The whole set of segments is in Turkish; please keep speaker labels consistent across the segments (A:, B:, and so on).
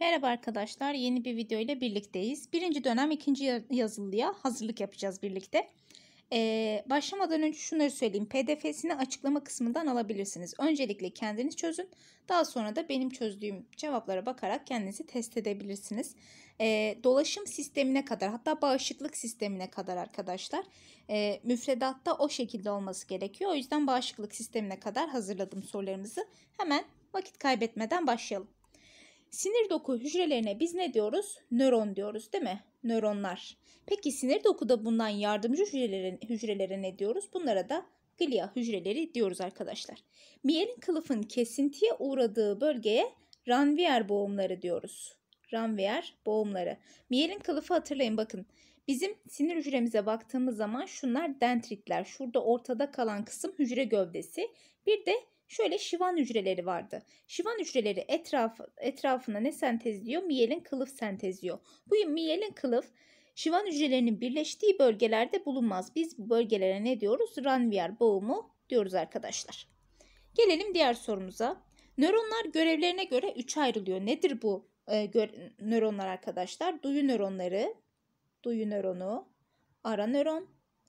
A: Merhaba arkadaşlar yeni bir video ile birlikteyiz. Birinci dönem ikinci yazılıya hazırlık yapacağız birlikte. Ee, başlamadan önce şunları söyleyeyim. PDF'sini açıklama kısmından alabilirsiniz. Öncelikle kendiniz çözün. Daha sonra da benim çözdüğüm cevaplara bakarak kendinizi test edebilirsiniz. Ee, dolaşım sistemine kadar hatta bağışıklık sistemine kadar arkadaşlar e, müfredatta o şekilde olması gerekiyor. O yüzden bağışıklık sistemine kadar hazırladım sorularımızı. Hemen vakit kaybetmeden başlayalım. Sinir doku hücrelerine biz ne diyoruz? Nöron diyoruz değil mi? Nöronlar. Peki sinir dokuda bulunan yardımcı hücrelere, hücrelere ne diyoruz? Bunlara da glia hücreleri diyoruz arkadaşlar. Miyelin kılıfın kesintiye uğradığı bölgeye ranvier boğumları diyoruz. Ranvier boğumları. Miyelin kılıfı hatırlayın bakın. Bizim sinir hücremize baktığımız zaman şunlar dendritler. Şurada ortada kalan kısım hücre gövdesi. Bir de Şöyle şivan hücreleri vardı. Şivan hücreleri etraf, etrafına ne sentezliyor? Miyelin kılıf sentezliyor. Bu miyelin kılıf şivan hücrelerinin birleştiği bölgelerde bulunmaz. Biz bu bölgelere ne diyoruz? Ranvier boğumu diyoruz arkadaşlar. Gelelim diğer sorumuza. Nöronlar görevlerine göre 3 ayrılıyor. Nedir bu e, nöronlar arkadaşlar? Duyu nöronları, duyu nöronu, ara nöron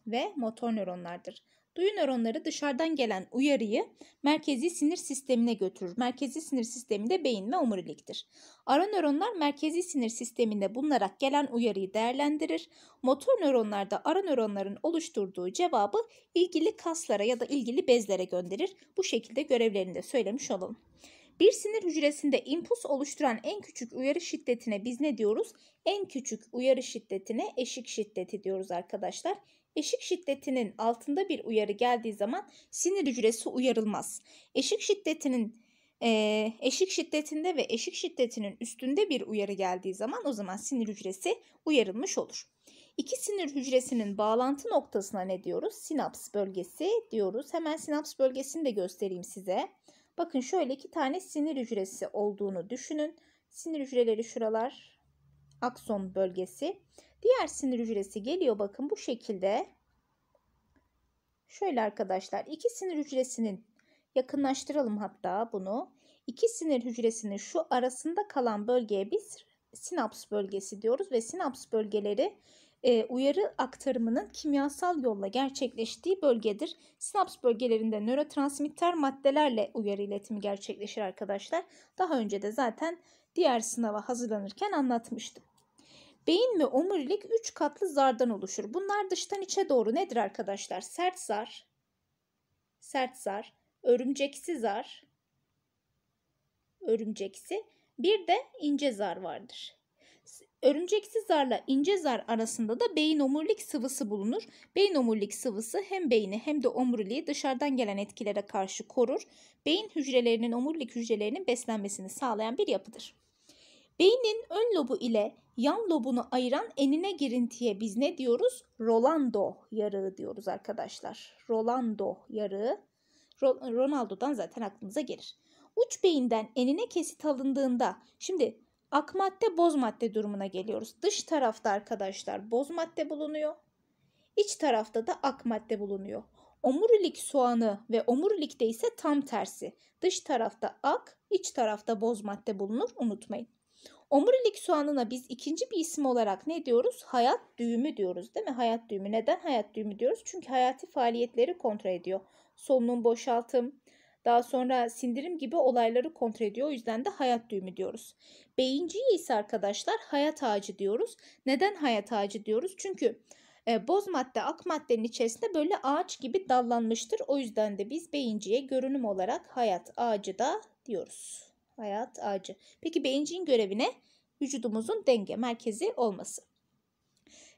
A: ve motor nöronlardır. Duyu nöronları dışarıdan gelen uyarıyı merkezi sinir sistemine götürür. Merkezi sinir sisteminde beyin ve omuriliktir. Ara nöronlar merkezi sinir sisteminde bulunarak gelen uyarıyı değerlendirir. Motor nöronlar da ara nöronların oluşturduğu cevabı ilgili kaslara ya da ilgili bezlere gönderir. Bu şekilde görevlerini de söylemiş olalım. Bir sinir hücresinde impuls oluşturan en küçük uyarı şiddetine biz ne diyoruz? En küçük uyarı şiddetine eşik şiddeti diyoruz arkadaşlar. Eşik şiddetinin altında bir uyarı geldiği zaman sinir hücresi uyarılmaz. Eşik şiddetinin e, eşik şiddetinde ve eşik şiddetinin üstünde bir uyarı geldiği zaman o zaman sinir hücresi uyarılmış olur. İki sinir hücresinin bağlantı noktasına ne diyoruz? Sinaps bölgesi diyoruz. Hemen sinaps bölgesini de göstereyim size. Bakın şöyle iki tane sinir hücresi olduğunu düşünün. Sinir hücreleri şuralar. Akson bölgesi. Diğer sinir hücresi geliyor bakın bu şekilde. Şöyle arkadaşlar iki sinir hücresinin yakınlaştıralım hatta bunu. İki sinir hücresinin şu arasında kalan bölgeye biz sinaps bölgesi diyoruz ve sinaps bölgeleri e, uyarı aktarımının kimyasal yolla gerçekleştiği bölgedir. Sinaps bölgelerinde nörotransmitter maddelerle uyarı iletimi gerçekleşir arkadaşlar. Daha önce de zaten diğer sınava hazırlanırken anlatmıştım. Beyin ve omurilik 3 katlı zardan oluşur. Bunlar dıştan içe doğru nedir arkadaşlar? Sert zar, sert zar, örümceksi zar, örümceksi bir de ince zar vardır. Örümceksi zarla ince zar arasında da beyin omurilik sıvısı bulunur. Beyin omurilik sıvısı hem beyni hem de omuriliği dışarıdan gelen etkilere karşı korur. Beyin hücrelerinin omurilik hücrelerinin beslenmesini sağlayan bir yapıdır. Beynin ön lobu ile yan lobunu ayıran enine girintiye biz ne diyoruz? Rolando yarığı diyoruz arkadaşlar. Rolando yarığı. Ronaldo'dan zaten aklınıza gelir. Uç beyinden enine kesit alındığında şimdi ak madde boz madde durumuna geliyoruz. Dış tarafta arkadaşlar boz madde bulunuyor. İç tarafta da ak madde bulunuyor. Omurilik soğanı ve omurilikte ise tam tersi. Dış tarafta ak, iç tarafta boz madde bulunur unutmayın. Omurilik soğanına biz ikinci bir isim olarak ne diyoruz? Hayat düğümü diyoruz değil mi? Hayat düğümü. Neden hayat düğümü diyoruz? Çünkü hayati faaliyetleri kontrol ediyor. Solunum, boşaltım, daha sonra sindirim gibi olayları kontrol ediyor. O yüzden de hayat düğümü diyoruz. Beyinciye ise arkadaşlar hayat ağacı diyoruz. Neden hayat ağacı diyoruz? Çünkü e, boz madde ak maddenin içerisinde böyle ağaç gibi dallanmıştır. O yüzden de biz beyinciye görünüm olarak hayat ağacı da diyoruz hayat ağacı. Peki beyincin görevi ne? Vücudumuzun denge merkezi olması.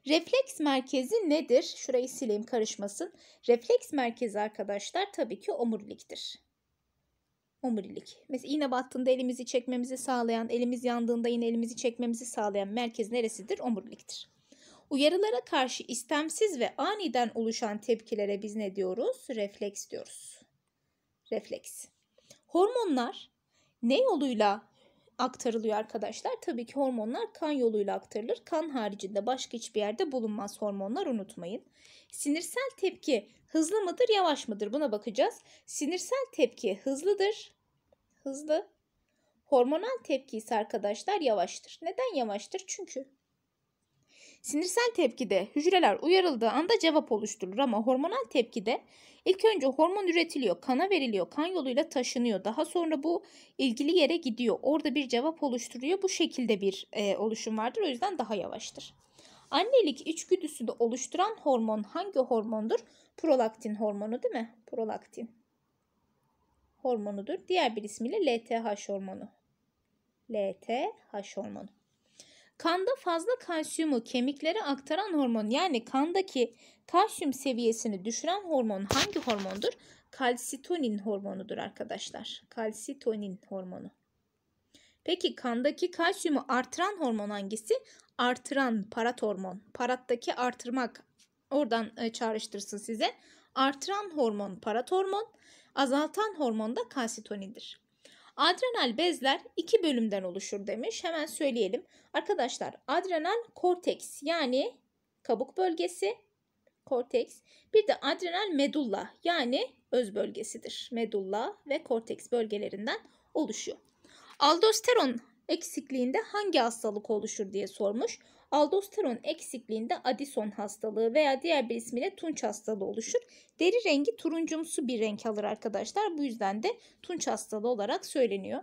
A: Refleks merkezi nedir? Şurayı sileyim karışmasın. Refleks merkezi arkadaşlar tabii ki omuriliktir. Omurilik. Mesela iğne battığında elimizi çekmemizi sağlayan, elimiz yandığında yine elimizi çekmemizi sağlayan merkez neresidir? Omuriliktir. Uyarılara karşı istemsiz ve aniden oluşan tepkilere biz ne diyoruz? Refleks diyoruz. Refleks. Hormonlar ne yoluyla aktarılıyor arkadaşlar? Tabii ki hormonlar kan yoluyla aktarılır. Kan haricinde başka hiçbir yerde bulunmaz hormonlar unutmayın. Sinirsel tepki hızlı mıdır yavaş mıdır buna bakacağız. Sinirsel tepki hızlıdır. Hızlı. Hormonal tepki ise arkadaşlar yavaştır. Neden yavaştır? Çünkü Sinirsel tepkide hücreler uyarıldığı anda cevap oluşturur ama hormonal tepkide ilk önce hormon üretiliyor, kana veriliyor, kan yoluyla taşınıyor. Daha sonra bu ilgili yere gidiyor. Orada bir cevap oluşturuyor. Bu şekilde bir e, oluşum vardır. O yüzden daha yavaştır. Annelik içgüdüsünü oluşturan hormon hangi hormondur? Prolaktin hormonu değil mi? Prolaktin hormonudur. Diğer bir ismiyle LTH hormonu. LTH hormonu. Kanda fazla kalsiyumu kemiklere aktaran hormon yani kandaki kalsiyum seviyesini düşüren hormon hangi hormondur? Kalsitonin hormonudur arkadaşlar. Kalsitonin hormonu. Peki kandaki kalsiyumu artıran hormon hangisi? Artıran parat hormon. Parattaki artırmak. Oradan e, çağrıştırsın size. Artıran hormon parat hormon, azaltan hormon da kalsitonidir. Adrenal bezler iki bölümden oluşur demiş. Hemen söyleyelim. Arkadaşlar adrenal korteks yani kabuk bölgesi korteks. Bir de adrenal medulla yani öz bölgesidir. Medulla ve korteks bölgelerinden oluşuyor. Aldosteron eksikliğinde hangi hastalık oluşur diye sormuş. Aldosteron eksikliğinde Addison hastalığı veya diğer bir ismiyle tunç hastalığı oluşur. Deri rengi turuncumsu bir renk alır arkadaşlar. Bu yüzden de tunç hastalığı olarak söyleniyor.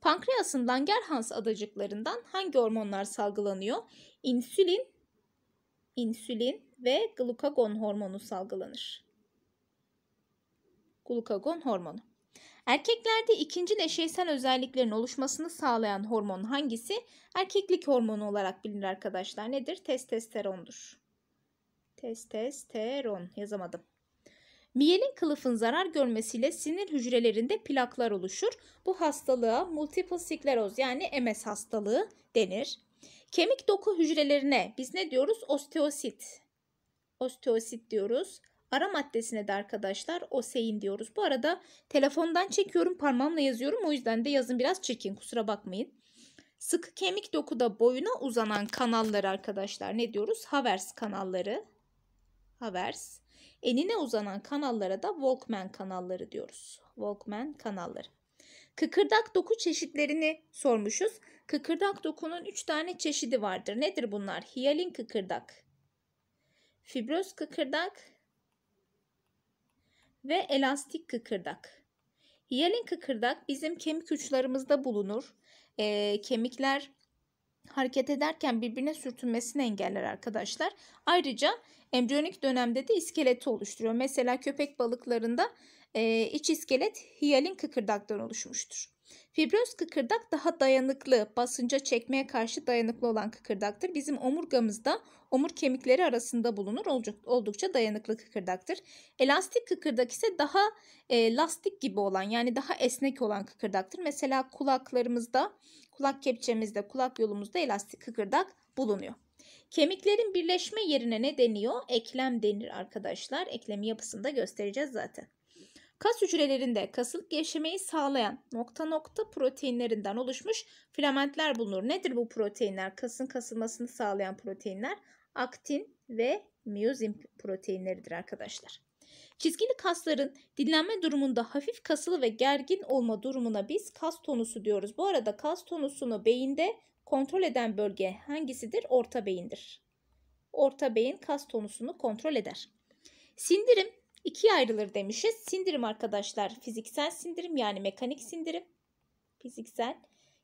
A: Pankreasın Langerhans adacıklarından hangi hormonlar salgılanıyor? İnsülin, insülin ve glukagon hormonu salgılanır. Glukagon hormonu. Erkeklerde ikinci eşeysel özelliklerin oluşmasını sağlayan hormon hangisi? Erkeklik hormonu olarak bilinir arkadaşlar. Nedir? Testosterondur. Testosteron yazamadım. Miyelin kılıfın zarar görmesiyle sinir hücrelerinde plaklar oluşur. Bu hastalığa multiple sikleroz yani MS hastalığı denir. Kemik doku hücrelerine biz ne diyoruz? Osteosit. Osteosit diyoruz. Ara maddesine de arkadaşlar osein diyoruz. Bu arada telefondan çekiyorum parmağımla yazıyorum. O yüzden de yazın biraz çekin kusura bakmayın. Sıkı kemik dokuda boyuna uzanan kanalları arkadaşlar ne diyoruz? Havers kanalları. Havers. Enine uzanan kanallara da Walkman kanalları diyoruz. Walkman kanalları. Kıkırdak doku çeşitlerini sormuşuz. Kıkırdak dokunun 3 tane çeşidi vardır. Nedir bunlar? Hiyalin kıkırdak, fibroz kıkırdak, ve elastik kıkırdak. Hiyalin kıkırdak bizim kemik uçlarımızda bulunur. E, kemikler hareket ederken birbirine sürtünmesini engeller arkadaşlar. Ayrıca embriyonik dönemde de iskeleti oluşturuyor. Mesela köpek balıklarında e, iç iskelet hiyalin kıkırdaktan oluşmuştur. Fibroz kıkırdak daha dayanıklı, basınca çekmeye karşı dayanıklı olan kıkırdaktır. Bizim omurgamızda omur kemikleri arasında bulunur. Oldukça dayanıklı kıkırdaktır. Elastik kıkırdak ise daha e, lastik gibi olan yani daha esnek olan kıkırdaktır. Mesela kulaklarımızda, kulak kepçemizde, kulak yolumuzda elastik kıkırdak bulunuyor. Kemiklerin birleşme yerine ne deniyor? Eklem denir arkadaşlar. Eklemi yapısında göstereceğiz zaten. Kas hücrelerinde kasılık gevşemeyi sağlayan nokta nokta proteinlerinden oluşmuş filamentler bulunur. Nedir bu proteinler? Kasın kasılmasını sağlayan proteinler aktin ve miyozin proteinleridir arkadaşlar. Çizgili kasların dinlenme durumunda hafif kasılı ve gergin olma durumuna biz kas tonusu diyoruz. Bu arada kas tonusunu beyinde kontrol eden bölge hangisidir? Orta beyindir. Orta beyin kas tonusunu kontrol eder. Sindirim ikiye ayrılır demişiz. Sindirim arkadaşlar fiziksel sindirim yani mekanik sindirim. Fiziksel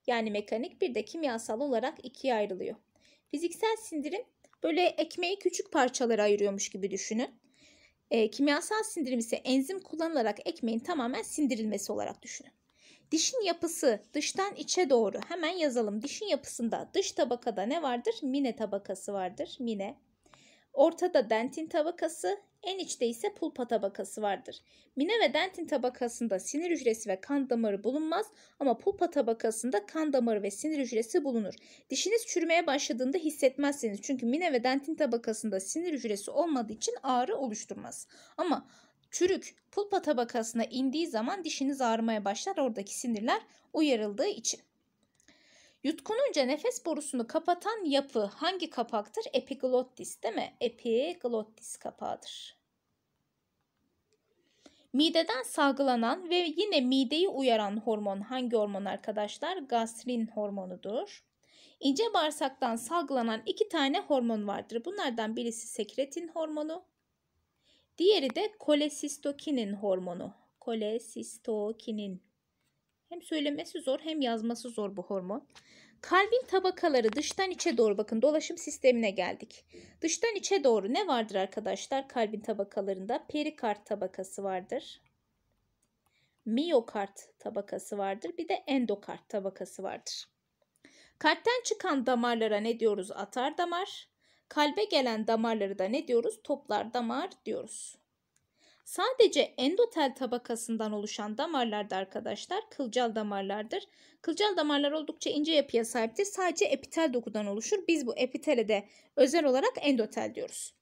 A: yani mekanik bir de kimyasal olarak ikiye ayrılıyor. Fiziksel sindirim böyle ekmeği küçük parçalara ayırıyormuş gibi düşünün. E, kimyasal sindirim ise enzim kullanılarak ekmeğin tamamen sindirilmesi olarak düşünün. Dişin yapısı dıştan içe doğru hemen yazalım. Dişin yapısında dış tabakada ne vardır? Mine tabakası vardır. Mine Ortada dentin tabakası, en içte ise pulpa tabakası vardır. Mine ve dentin tabakasında sinir hücresi ve kan damarı bulunmaz ama pulpa tabakasında kan damarı ve sinir hücresi bulunur. Dişiniz çürümeye başladığında hissetmezsiniz çünkü mine ve dentin tabakasında sinir hücresi olmadığı için ağrı oluşturmaz. Ama çürük pulpa tabakasına indiği zaman dişiniz ağrımaya başlar oradaki sinirler uyarıldığı için. Yutkununca nefes borusunu kapatan yapı hangi kapaktır? Epiglottis değil mi? Epiglottis kapağıdır. Mideden salgılanan ve yine mideyi uyaran hormon hangi hormon arkadaşlar? Gastrin hormonudur. İnce bağırsaktan salgılanan iki tane hormon vardır. Bunlardan birisi sekretin hormonu. Diğeri de kolesistokinin hormonu. Kolesistokinin hem söylemesi zor hem yazması zor bu hormon. Kalbin tabakaları dıştan içe doğru bakın dolaşım sistemine geldik. Dıştan içe doğru ne vardır arkadaşlar kalbin tabakalarında? Perikard tabakası vardır. Miyokard tabakası vardır. Bir de endokard tabakası vardır. Kalpten çıkan damarlara ne diyoruz? Atar damar. Kalbe gelen damarları da ne diyoruz? Toplar damar diyoruz. Sadece endotel tabakasından oluşan damarlar da arkadaşlar kılcal damarlardır. Kılcal damarlar oldukça ince yapıya sahiptir. Sadece epitel dokudan oluşur. Biz bu epitele de özel olarak endotel diyoruz.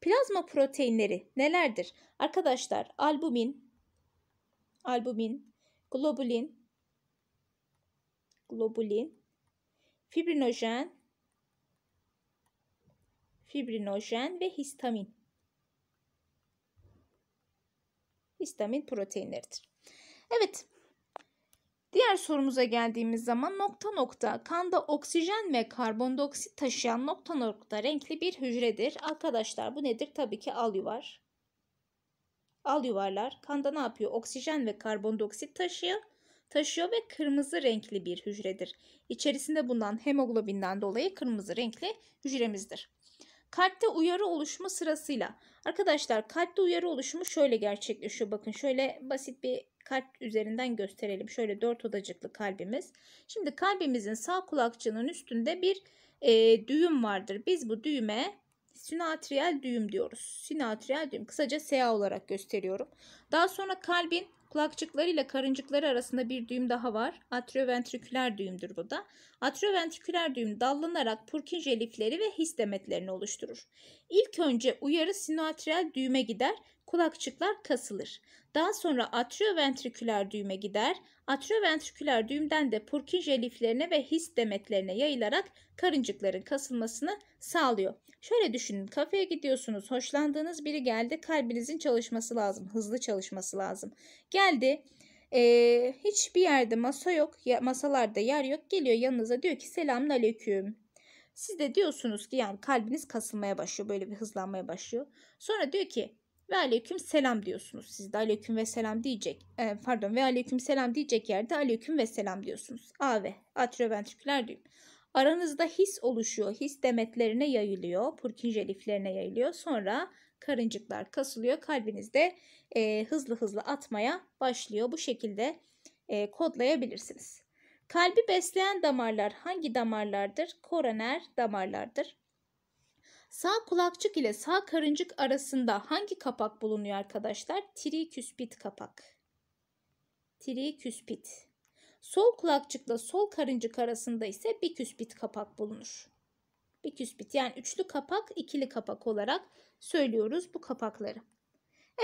A: Plazma proteinleri nelerdir? Arkadaşlar albumin, albumin, globulin, globulin, fibrinojen, fibrinojen ve histamin. histamin proteinleridir. Evet. Diğer sorumuza geldiğimiz zaman nokta nokta kanda oksijen ve karbondioksit taşıyan nokta nokta renkli bir hücredir. Arkadaşlar bu nedir? Tabii ki al yuvar. Al yuvarlar kanda ne yapıyor? Oksijen ve karbondioksit taşıyor. Taşıyor ve kırmızı renkli bir hücredir. İçerisinde bulunan hemoglobinden dolayı kırmızı renkli hücremizdir. Kalpte uyarı oluşma sırasıyla. Arkadaşlar kalpte uyarı oluşumu şöyle gerçekleşiyor. Bakın şöyle basit bir kalp üzerinden gösterelim. Şöyle dört odacıklı kalbimiz. Şimdi kalbimizin sağ kulakçığının üstünde bir e, düğüm vardır. Biz bu düğüme sinatriyel düğüm diyoruz. Sinatriyel düğüm kısaca SA olarak gösteriyorum. Daha sonra kalbin Kulakçıkları ile karıncıkları arasında bir düğüm daha var. Atrioventriküler düğümdür bu da. Atrioventriküler düğüm dallanarak Purkinje lifleri ve his demetlerini oluşturur. İlk önce uyarı sinoatrial düğüme gider kulakçıklar kasılır. Daha sonra atrioventriküler düğüme gider. Atrioventriküler düğümden de Purkinje liflerine ve his demetlerine yayılarak karıncıkların kasılmasını sağlıyor. Şöyle düşünün kafeye gidiyorsunuz hoşlandığınız biri geldi kalbinizin çalışması lazım hızlı çalışması lazım. Geldi ee, hiçbir yerde masa yok masalarda yer yok geliyor yanınıza diyor ki selamun aleyküm siz de diyorsunuz ki yani kalbiniz kasılmaya başlıyor böyle bir hızlanmaya başlıyor. Sonra diyor ki ve aleyküm selam diyorsunuz. Siz de aleyküm ve selam diyecek. E, pardon ve aleyküm selam diyecek yerde aleyküm ve selam diyorsunuz. AV atrioventriküler düğüm. Aranızda his oluşuyor. His demetlerine yayılıyor. Purkinje liflerine yayılıyor. Sonra karıncıklar kasılıyor. Kalbinizde e, hızlı hızlı atmaya başlıyor. Bu şekilde e, kodlayabilirsiniz. Kalbi besleyen damarlar hangi damarlardır? Koroner damarlardır. Sağ kulakçık ile sağ karıncık arasında hangi kapak bulunuyor arkadaşlar? Triküspit kapak. Triküspit. Sol kulakçıkla sol karıncık arasında ise biküspit kapak bulunur. Biküspit yani üçlü kapak, ikili kapak olarak söylüyoruz bu kapakları.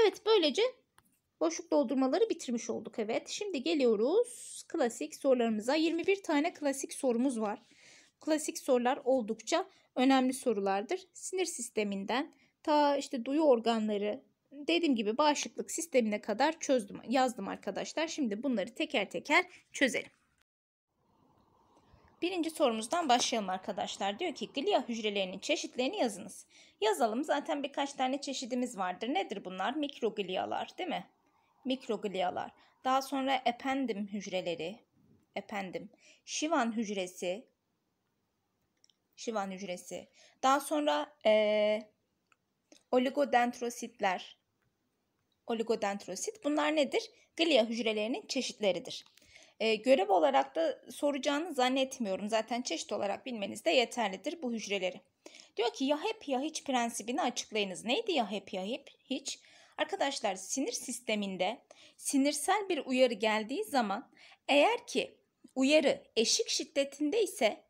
A: Evet böylece boşluk doldurmaları bitirmiş olduk. Evet şimdi geliyoruz klasik sorularımıza. 21 tane klasik sorumuz var klasik sorular oldukça önemli sorulardır. Sinir sisteminden ta işte duyu organları dediğim gibi bağışıklık sistemine kadar çözdüm, yazdım arkadaşlar. Şimdi bunları teker teker çözelim. Birinci sorumuzdan başlayalım arkadaşlar. Diyor ki glia hücrelerinin çeşitlerini yazınız. Yazalım zaten birkaç tane çeşidimiz vardır. Nedir bunlar? Mikroglialar değil mi? Mikroglialar. Daha sonra ependim hücreleri. Ependim. Şivan hücresi şivan hücresi. Daha sonra e, oligodendrositler, oligodendrosit bunlar nedir? Glia hücrelerinin çeşitleridir. E, görev olarak da soracağını zannetmiyorum. Zaten çeşit olarak bilmeniz de yeterlidir bu hücreleri. Diyor ki ya hep ya hiç prensibini açıklayınız. Neydi ya hep ya hep hiç? Arkadaşlar sinir sisteminde sinirsel bir uyarı geldiği zaman eğer ki uyarı eşik şiddetinde ise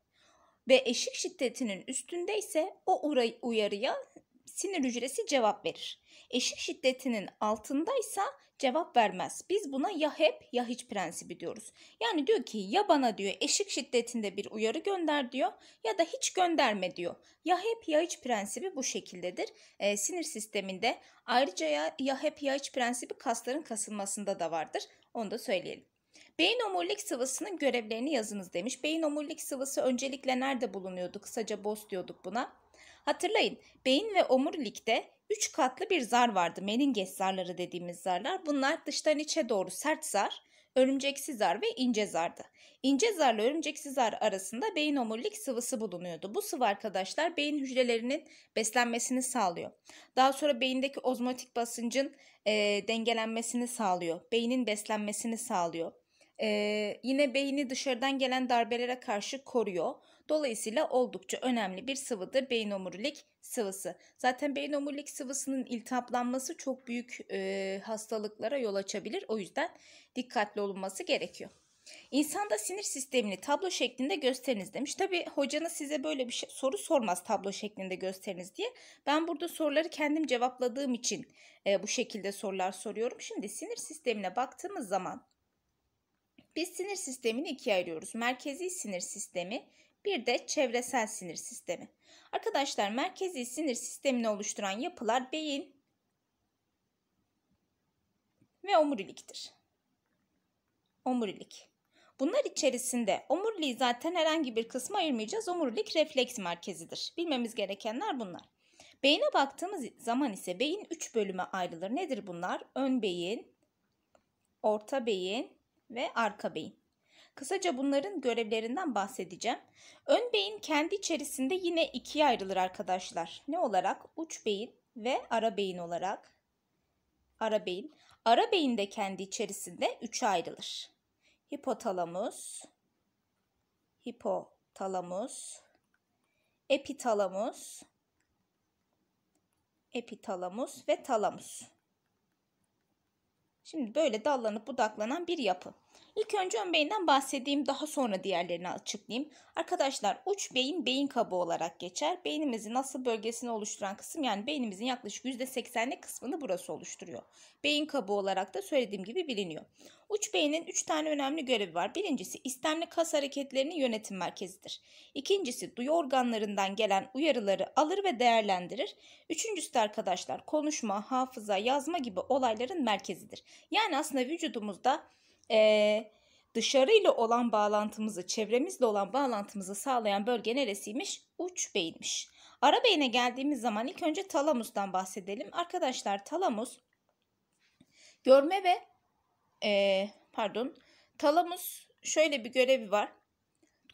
A: ve eşik şiddetinin üstünde ise o uyarıya sinir hücresi cevap verir. Eşik şiddetinin altındaysa cevap vermez. Biz buna ya hep ya hiç prensibi diyoruz. Yani diyor ki ya bana diyor eşik şiddetinde bir uyarı gönder diyor ya da hiç gönderme diyor. Ya hep ya hiç prensibi bu şekildedir. Ee, sinir sisteminde ayrıca ya, ya hep ya hiç prensibi kasların kasılmasında da vardır. Onu da söyleyelim. Beyin omurilik sıvısının görevlerini yazınız demiş. Beyin omurilik sıvısı öncelikle nerede bulunuyordu? Kısaca boz diyorduk buna. Hatırlayın beyin ve omurilikte 3 katlı bir zar vardı. Meninges zarları dediğimiz zarlar. Bunlar dıştan içe doğru sert zar, örümceksiz zar ve ince zardı. İnce zarla örümceksiz zar arasında beyin omurilik sıvısı bulunuyordu. Bu sıvı arkadaşlar beyin hücrelerinin beslenmesini sağlıyor. Daha sonra beyindeki ozmotik basıncın e, dengelenmesini sağlıyor. Beynin beslenmesini sağlıyor. Ee, yine beyni dışarıdan gelen darbelere karşı koruyor. Dolayısıyla oldukça önemli bir sıvıdır beyin omurilik sıvısı. Zaten beyin omurilik sıvısının iltihaplanması çok büyük e, hastalıklara yol açabilir. O yüzden dikkatli olunması gerekiyor. İnsanda sinir sistemini tablo şeklinde gösteriniz demiş. Tabi hocanız size böyle bir şey, soru sormaz tablo şeklinde gösteriniz diye. Ben burada soruları kendim cevapladığım için e, bu şekilde sorular soruyorum. Şimdi sinir sistemine baktığımız zaman biz sinir sistemini ikiye ayırıyoruz. Merkezi sinir sistemi bir de çevresel sinir sistemi. Arkadaşlar merkezi sinir sistemini oluşturan yapılar beyin ve omuriliktir. Omurilik. Bunlar içerisinde omuriliği zaten herhangi bir kısma ayırmayacağız. Omurilik refleks merkezidir. Bilmemiz gerekenler bunlar. Beyine baktığımız zaman ise beyin 3 bölüme ayrılır. Nedir bunlar? Ön beyin, orta beyin ve arka beyin. Kısaca bunların görevlerinden bahsedeceğim. Ön beyin kendi içerisinde yine ikiye ayrılır arkadaşlar. Ne olarak? Uç beyin ve ara beyin olarak. Ara beyin. Ara beyin de kendi içerisinde üçe ayrılır. Hipotalamus, hipotalamus, epitalamus, epitalamus ve talamus. Şimdi böyle dallanıp budaklanan bir yapı. İlk önce ön beyinden bahsedeyim daha sonra diğerlerini açıklayayım. Arkadaşlar uç beyin beyin kabı olarak geçer. Beynimizin asıl bölgesini oluşturan kısım yani beynimizin yaklaşık %80'lik kısmını burası oluşturuyor. Beyin kabı olarak da söylediğim gibi biliniyor. Uç beynin 3 tane önemli görevi var. Birincisi istemli kas hareketlerinin yönetim merkezidir. İkincisi duyu organlarından gelen uyarıları alır ve değerlendirir. Üçüncüsü de arkadaşlar konuşma, hafıza, yazma gibi olayların merkezidir. Yani aslında vücudumuzda e, dışarıyla olan bağlantımızı, çevremizle olan bağlantımızı sağlayan bölge neresiymiş? Uç beyinmiş. Ara beyine geldiğimiz zaman ilk önce talamustan bahsedelim. Arkadaşlar talamus görme ve e, pardon talamus şöyle bir görevi var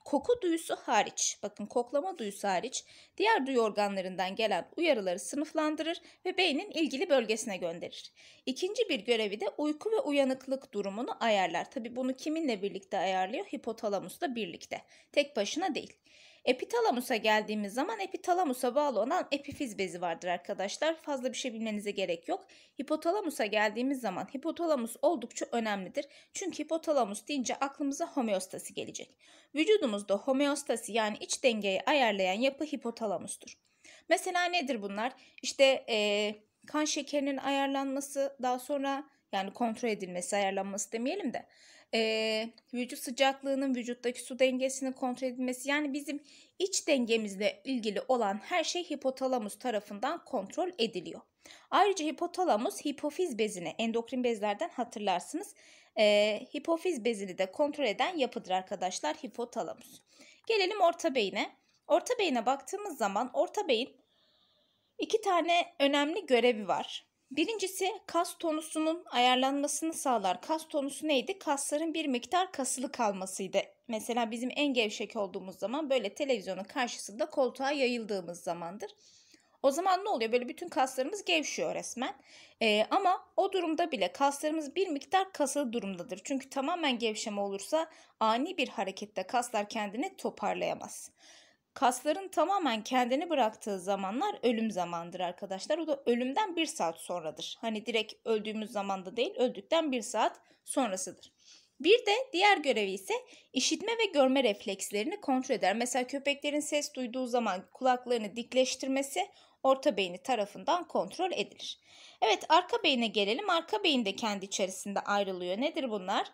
A: koku duyusu hariç, bakın koklama duyusu hariç diğer duyu organlarından gelen uyarıları sınıflandırır ve beynin ilgili bölgesine gönderir. İkinci bir görevi de uyku ve uyanıklık durumunu ayarlar. Tabi bunu kiminle birlikte ayarlıyor? Hipotalamusla birlikte. Tek başına değil. Epitalamus'a geldiğimiz zaman epitalamusa bağlı olan epifiz bezi vardır arkadaşlar. Fazla bir şey bilmenize gerek yok. Hipotalamus'a geldiğimiz zaman hipotalamus oldukça önemlidir. Çünkü hipotalamus deyince aklımıza homeostasi gelecek. Vücudumuzda homeostasi yani iç dengeyi ayarlayan yapı hipotalamustur. Mesela nedir bunlar? İşte e, kan şekerinin ayarlanması, daha sonra yani kontrol edilmesi, ayarlanması demeyelim de e, vücut sıcaklığının vücuttaki su dengesini kontrol edilmesi yani bizim iç dengemizle ilgili olan her şey hipotalamus tarafından kontrol ediliyor. Ayrıca hipotalamus hipofiz bezine, endokrin bezlerden hatırlarsınız. E, hipofiz bezini de kontrol eden yapıdır arkadaşlar hipotalamus. Gelelim orta beyine. Orta beyine baktığımız zaman orta beyin iki tane önemli görevi var. Birincisi kas tonusunun ayarlanmasını sağlar. Kas tonusu neydi? Kasların bir miktar kasılı kalmasıydı. Mesela bizim en gevşek olduğumuz zaman böyle televizyonun karşısında koltuğa yayıldığımız zamandır. O zaman ne oluyor? Böyle bütün kaslarımız gevşiyor resmen. Ee, ama o durumda bile kaslarımız bir miktar kasılı durumdadır. Çünkü tamamen gevşeme olursa ani bir harekette kaslar kendini toparlayamaz. Kasların tamamen kendini bıraktığı zamanlar ölüm zamandır arkadaşlar. O da ölümden bir saat sonradır. Hani direkt öldüğümüz zamanda değil öldükten bir saat sonrasıdır. Bir de diğer görevi ise işitme ve görme reflekslerini kontrol eder. Mesela köpeklerin ses duyduğu zaman kulaklarını dikleştirmesi orta beyni tarafından kontrol edilir. Evet arka beyine gelelim. Arka beyin de kendi içerisinde ayrılıyor. Nedir bunlar?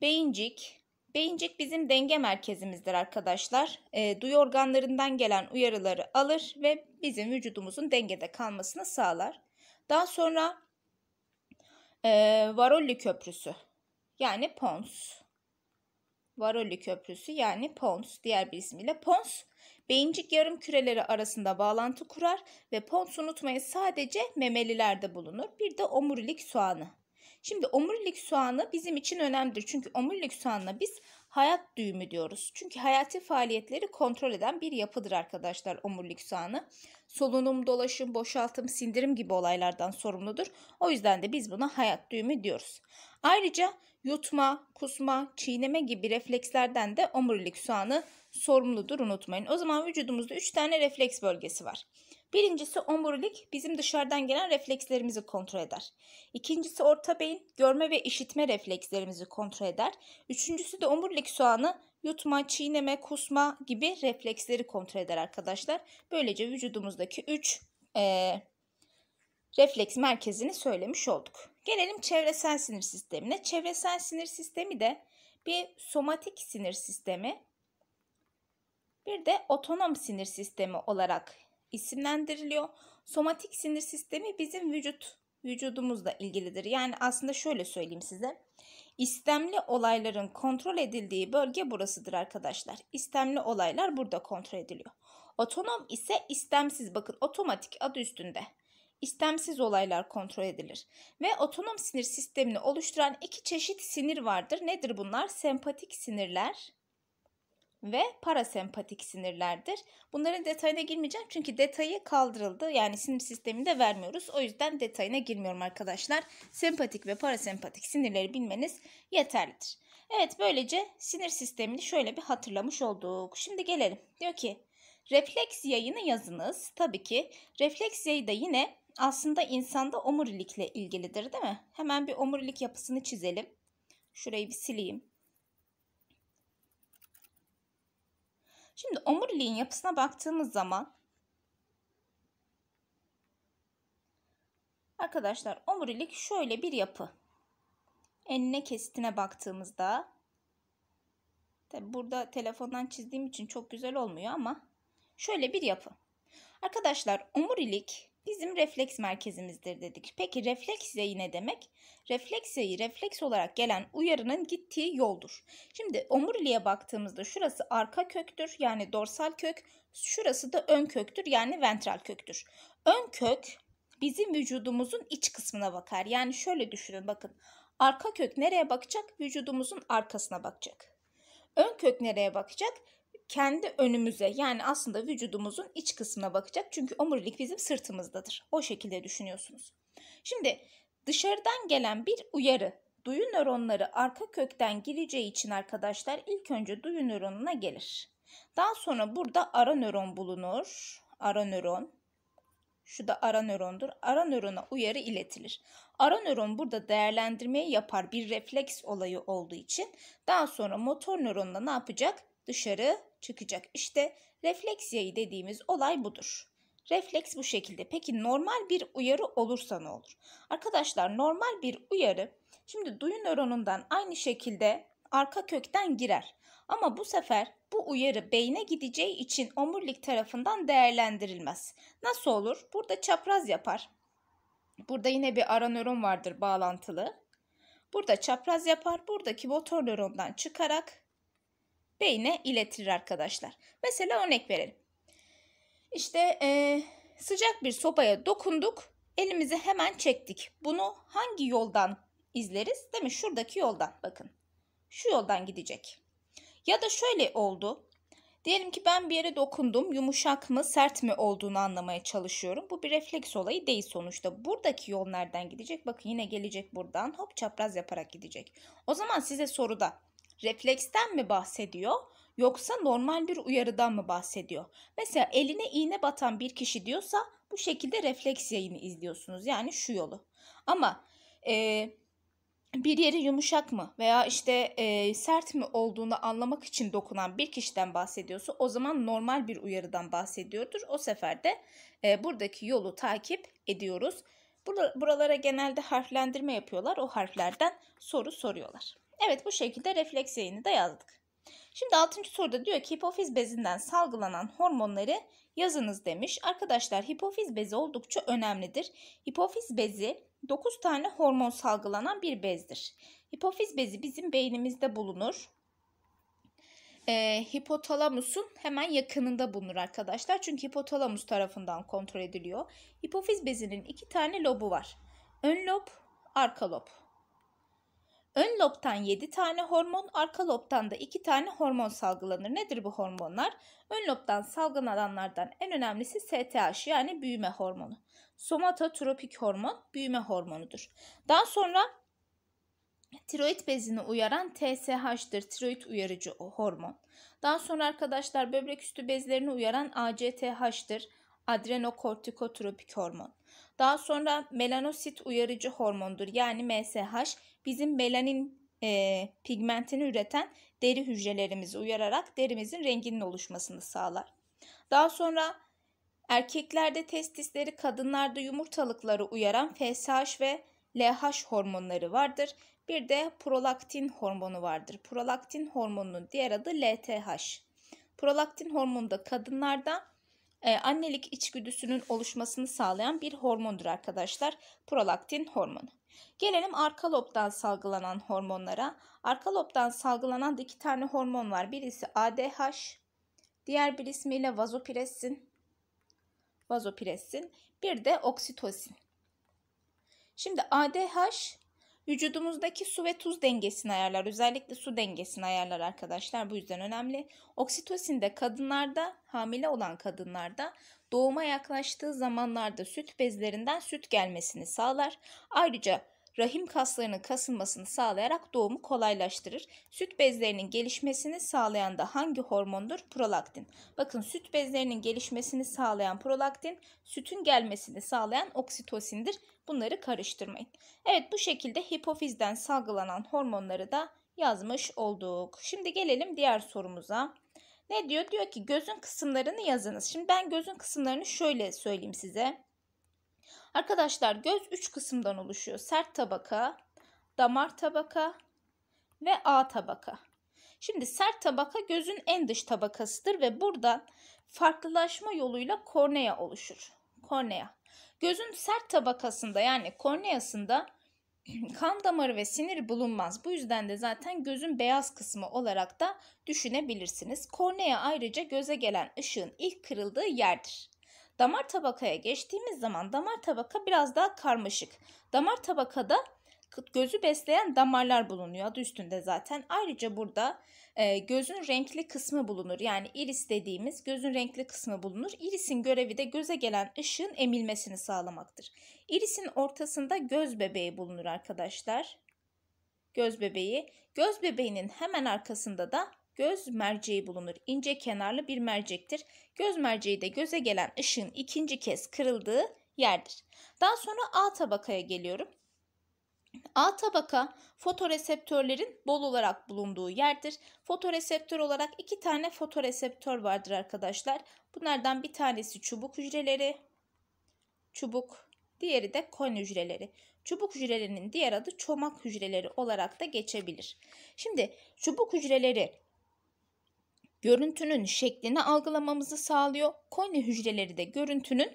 A: Beyincik, Beyincik bizim denge merkezimizdir arkadaşlar. E, duyu organlarından gelen uyarıları alır ve bizim vücudumuzun dengede kalmasını sağlar. Daha sonra e, Varolli Köprüsü yani Pons. Varolli Köprüsü yani Pons diğer bir ismiyle Pons beyincik yarım küreleri arasında bağlantı kurar ve Pons unutmayın sadece memelilerde bulunur. Bir de omurilik soğanı. Şimdi omurilik soğanı bizim için önemlidir. Çünkü omurilik soğanına biz hayat düğümü diyoruz. Çünkü hayati faaliyetleri kontrol eden bir yapıdır arkadaşlar omurilik soğanı. Solunum, dolaşım, boşaltım, sindirim gibi olaylardan sorumludur. O yüzden de biz buna hayat düğümü diyoruz. Ayrıca yutma, kusma, çiğneme gibi reflekslerden de omurilik soğanı sorumludur unutmayın. O zaman vücudumuzda 3 tane refleks bölgesi var. Birincisi omurilik bizim dışarıdan gelen reflekslerimizi kontrol eder. İkincisi orta beyin görme ve işitme reflekslerimizi kontrol eder. Üçüncüsü de omurilik soğanı yutma, çiğneme, kusma gibi refleksleri kontrol eder arkadaşlar. Böylece vücudumuzdaki 3 e, refleks merkezini söylemiş olduk. Gelelim çevresel sinir sistemine. Çevresel sinir sistemi de bir somatik sinir sistemi bir de otonom sinir sistemi olarak isimlendiriliyor. Somatik sinir sistemi bizim vücut vücudumuzla ilgilidir. Yani aslında şöyle söyleyeyim size. İstemli olayların kontrol edildiği bölge burasıdır arkadaşlar. İstemli olaylar burada kontrol ediliyor. Otonom ise istemsiz bakın otomatik adı üstünde. İstemsiz olaylar kontrol edilir. Ve otonom sinir sistemini oluşturan iki çeşit sinir vardır. Nedir bunlar? Sempatik sinirler ve parasempatik sinirlerdir. Bunların detayına girmeyeceğim çünkü detayı kaldırıldı. Yani sinir sisteminde vermiyoruz. O yüzden detayına girmiyorum arkadaşlar. Sempatik ve parasempatik sinirleri bilmeniz yeterlidir. Evet böylece sinir sistemini şöyle bir hatırlamış olduk. Şimdi gelelim. Diyor ki refleks yayını yazınız. Tabii ki refleks yayı da yine aslında insanda omurilikle ilgilidir değil mi? Hemen bir omurilik yapısını çizelim. Şurayı bir sileyim. Şimdi omuriliğin yapısına baktığımız zaman arkadaşlar omurilik şöyle bir yapı. Enine kesitine baktığımızda tabi burada telefondan çizdiğim için çok güzel olmuyor ama şöyle bir yapı. Arkadaşlar omurilik bizim refleks merkezimizdir dedik. Peki refleks yayı ne demek? Refleks yayı refleks olarak gelen uyarının gittiği yoldur. Şimdi omuriliğe baktığımızda şurası arka köktür yani dorsal kök, şurası da ön köktür yani ventral köktür. Ön kök bizim vücudumuzun iç kısmına bakar. Yani şöyle düşünün bakın. Arka kök nereye bakacak? Vücudumuzun arkasına bakacak. Ön kök nereye bakacak? kendi önümüze yani aslında vücudumuzun iç kısmına bakacak. Çünkü omurilik bizim sırtımızdadır. O şekilde düşünüyorsunuz. Şimdi dışarıdan gelen bir uyarı duyu nöronları arka kökten gireceği için arkadaşlar ilk önce duyu nöronuna gelir. Daha sonra burada ara nöron bulunur. Ara nöron. Şu da ara nörondur. Ara nörona uyarı iletilir. Ara nöron burada değerlendirmeyi yapar bir refleks olayı olduğu için. Daha sonra motor nöronla ne yapacak? dışarı çıkacak. İşte refleks dediğimiz olay budur. Refleks bu şekilde. Peki normal bir uyarı olursa ne olur? Arkadaşlar normal bir uyarı şimdi duyu nöronundan aynı şekilde arka kökten girer. Ama bu sefer bu uyarı beyne gideceği için omurilik tarafından değerlendirilmez. Nasıl olur? Burada çapraz yapar. Burada yine bir ara nöron vardır bağlantılı. Burada çapraz yapar. Buradaki motor nörondan çıkarak beyne iletir arkadaşlar. Mesela örnek verelim. İşte e, sıcak bir sopaya dokunduk, elimizi hemen çektik. Bunu hangi yoldan izleriz? Değil mi? Şuradaki yoldan bakın. Şu yoldan gidecek. Ya da şöyle oldu. Diyelim ki ben bir yere dokundum. Yumuşak mı, sert mi olduğunu anlamaya çalışıyorum. Bu bir refleks olayı değil sonuçta. Buradaki yol nereden gidecek? Bakın yine gelecek buradan. Hop çapraz yaparak gidecek. O zaman size soruda refleksten mi bahsediyor yoksa normal bir uyarıdan mı bahsediyor? Mesela eline iğne batan bir kişi diyorsa bu şekilde refleks yayını izliyorsunuz. Yani şu yolu. Ama e, bir yeri yumuşak mı veya işte e, sert mi olduğunu anlamak için dokunan bir kişiden bahsediyorsa o zaman normal bir uyarıdan bahsediyordur. O sefer de e, buradaki yolu takip ediyoruz. Buralara genelde harflendirme yapıyorlar. O harflerden soru soruyorlar. Evet bu şekilde refleks yayını da yazdık. Şimdi 6. soruda diyor ki hipofiz bezinden salgılanan hormonları yazınız demiş. Arkadaşlar hipofiz bezi oldukça önemlidir. Hipofiz bezi 9 tane hormon salgılanan bir bezdir. Hipofiz bezi bizim beynimizde bulunur. Ee, hipotalamusun hemen yakınında bulunur arkadaşlar. Çünkü hipotalamus tarafından kontrol ediliyor. Hipofiz bezinin iki tane lobu var. Ön lob, arka lob. Ön lobtan 7 tane hormon, arka lobtan da 2 tane hormon salgılanır. Nedir bu hormonlar? Ön lobtan salgılananlardan en önemlisi STH yani büyüme hormonu. Somatotropik hormon büyüme hormonudur. Daha sonra tiroid bezini uyaran TSH'tır, tiroid uyarıcı hormon. Daha sonra arkadaşlar böbrek üstü bezlerini uyaran ACTH'tır, adrenokortikotropik hormon. Daha sonra melanosit uyarıcı hormondur yani MSH bizim melanin e, pigmentini üreten deri hücrelerimizi uyararak derimizin renginin oluşmasını sağlar. Daha sonra erkeklerde testisleri kadınlarda yumurtalıkları uyaran FSH ve LH hormonları vardır. Bir de prolaktin hormonu vardır. Prolaktin hormonunun diğer adı LTH. Prolaktin hormonu da kadınlarda ee, annelik içgüdüsünün oluşmasını sağlayan bir hormondur arkadaşlar. Prolaktin hormonu. Gelelim arka lobdan salgılanan hormonlara. Arka lobdan salgılanan da iki tane hormon var. Birisi ADH, diğer bir ismiyle vazopressin. Vazopressin, bir de oksitosin. Şimdi ADH Vücudumuzdaki su ve tuz dengesini ayarlar. Özellikle su dengesini ayarlar arkadaşlar. Bu yüzden önemli. Oksitosin de kadınlarda, hamile olan kadınlarda doğuma yaklaştığı zamanlarda süt bezlerinden süt gelmesini sağlar. Ayrıca rahim kaslarının kasılmasını sağlayarak doğumu kolaylaştırır. Süt bezlerinin gelişmesini sağlayan da hangi hormondur? Prolaktin. Bakın süt bezlerinin gelişmesini sağlayan prolaktin, sütün gelmesini sağlayan oksitosindir. Bunları karıştırmayın. Evet bu şekilde hipofizden salgılanan hormonları da yazmış olduk. Şimdi gelelim diğer sorumuza. Ne diyor? Diyor ki gözün kısımlarını yazınız. Şimdi ben gözün kısımlarını şöyle söyleyeyim size. Arkadaşlar göz 3 kısımdan oluşuyor. Sert tabaka, damar tabaka ve A tabaka. Şimdi sert tabaka gözün en dış tabakasıdır ve buradan farklılaşma yoluyla kornea oluşur. Kornea. Gözün sert tabakasında yani korneasında kan damarı ve sinir bulunmaz. Bu yüzden de zaten gözün beyaz kısmı olarak da düşünebilirsiniz. Kornea ayrıca göze gelen ışığın ilk kırıldığı yerdir. Damar tabakaya geçtiğimiz zaman damar tabaka biraz daha karmaşık. Damar tabakada gözü besleyen damarlar bulunuyor adı üstünde zaten. Ayrıca burada e, gözün renkli kısmı bulunur. Yani iris dediğimiz gözün renkli kısmı bulunur. Irisin görevi de göze gelen ışığın emilmesini sağlamaktır. Irisin ortasında göz bebeği bulunur arkadaşlar. Göz bebeği. Göz bebeğinin hemen arkasında da göz merceği bulunur. İnce kenarlı bir mercektir. Göz merceği de göze gelen ışığın ikinci kez kırıldığı yerdir. Daha sonra A tabakaya geliyorum. A tabaka fotoreseptörlerin bol olarak bulunduğu yerdir. Fotoreseptör olarak iki tane fotoreseptör vardır arkadaşlar. Bunlardan bir tanesi çubuk hücreleri, çubuk, diğeri de kon hücreleri. Çubuk hücrelerinin diğer adı çomak hücreleri olarak da geçebilir. Şimdi çubuk hücreleri görüntünün şeklini algılamamızı sağlıyor. Cone hücreleri de görüntünün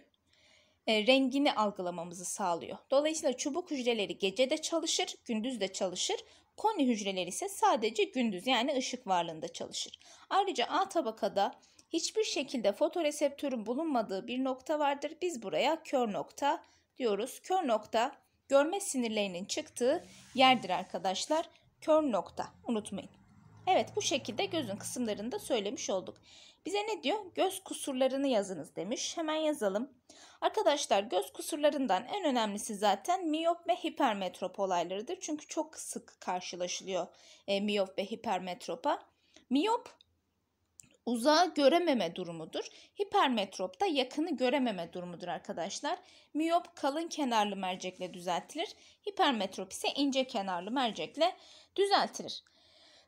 A: e, rengini algılamamızı sağlıyor. Dolayısıyla çubuk hücreleri gece de çalışır, gündüz de çalışır. Cone hücreleri ise sadece gündüz yani ışık varlığında çalışır. Ayrıca A tabakada hiçbir şekilde fotoreseptörün bulunmadığı bir nokta vardır. Biz buraya kör nokta diyoruz. Kör nokta görme sinirlerinin çıktığı yerdir arkadaşlar. Kör nokta unutmayın. Evet bu şekilde gözün kısımlarını da söylemiş olduk. Bize ne diyor? Göz kusurlarını yazınız demiş. Hemen yazalım. Arkadaşlar göz kusurlarından en önemlisi zaten miyop ve hipermetrop olaylarıdır. Çünkü çok sık karşılaşılıyor e, miyop ve hipermetropa. Miyop uzağı görememe durumudur. Hipermetrop da yakını görememe durumudur arkadaşlar. Miyop kalın kenarlı mercekle düzeltilir. Hipermetrop ise ince kenarlı mercekle düzeltilir.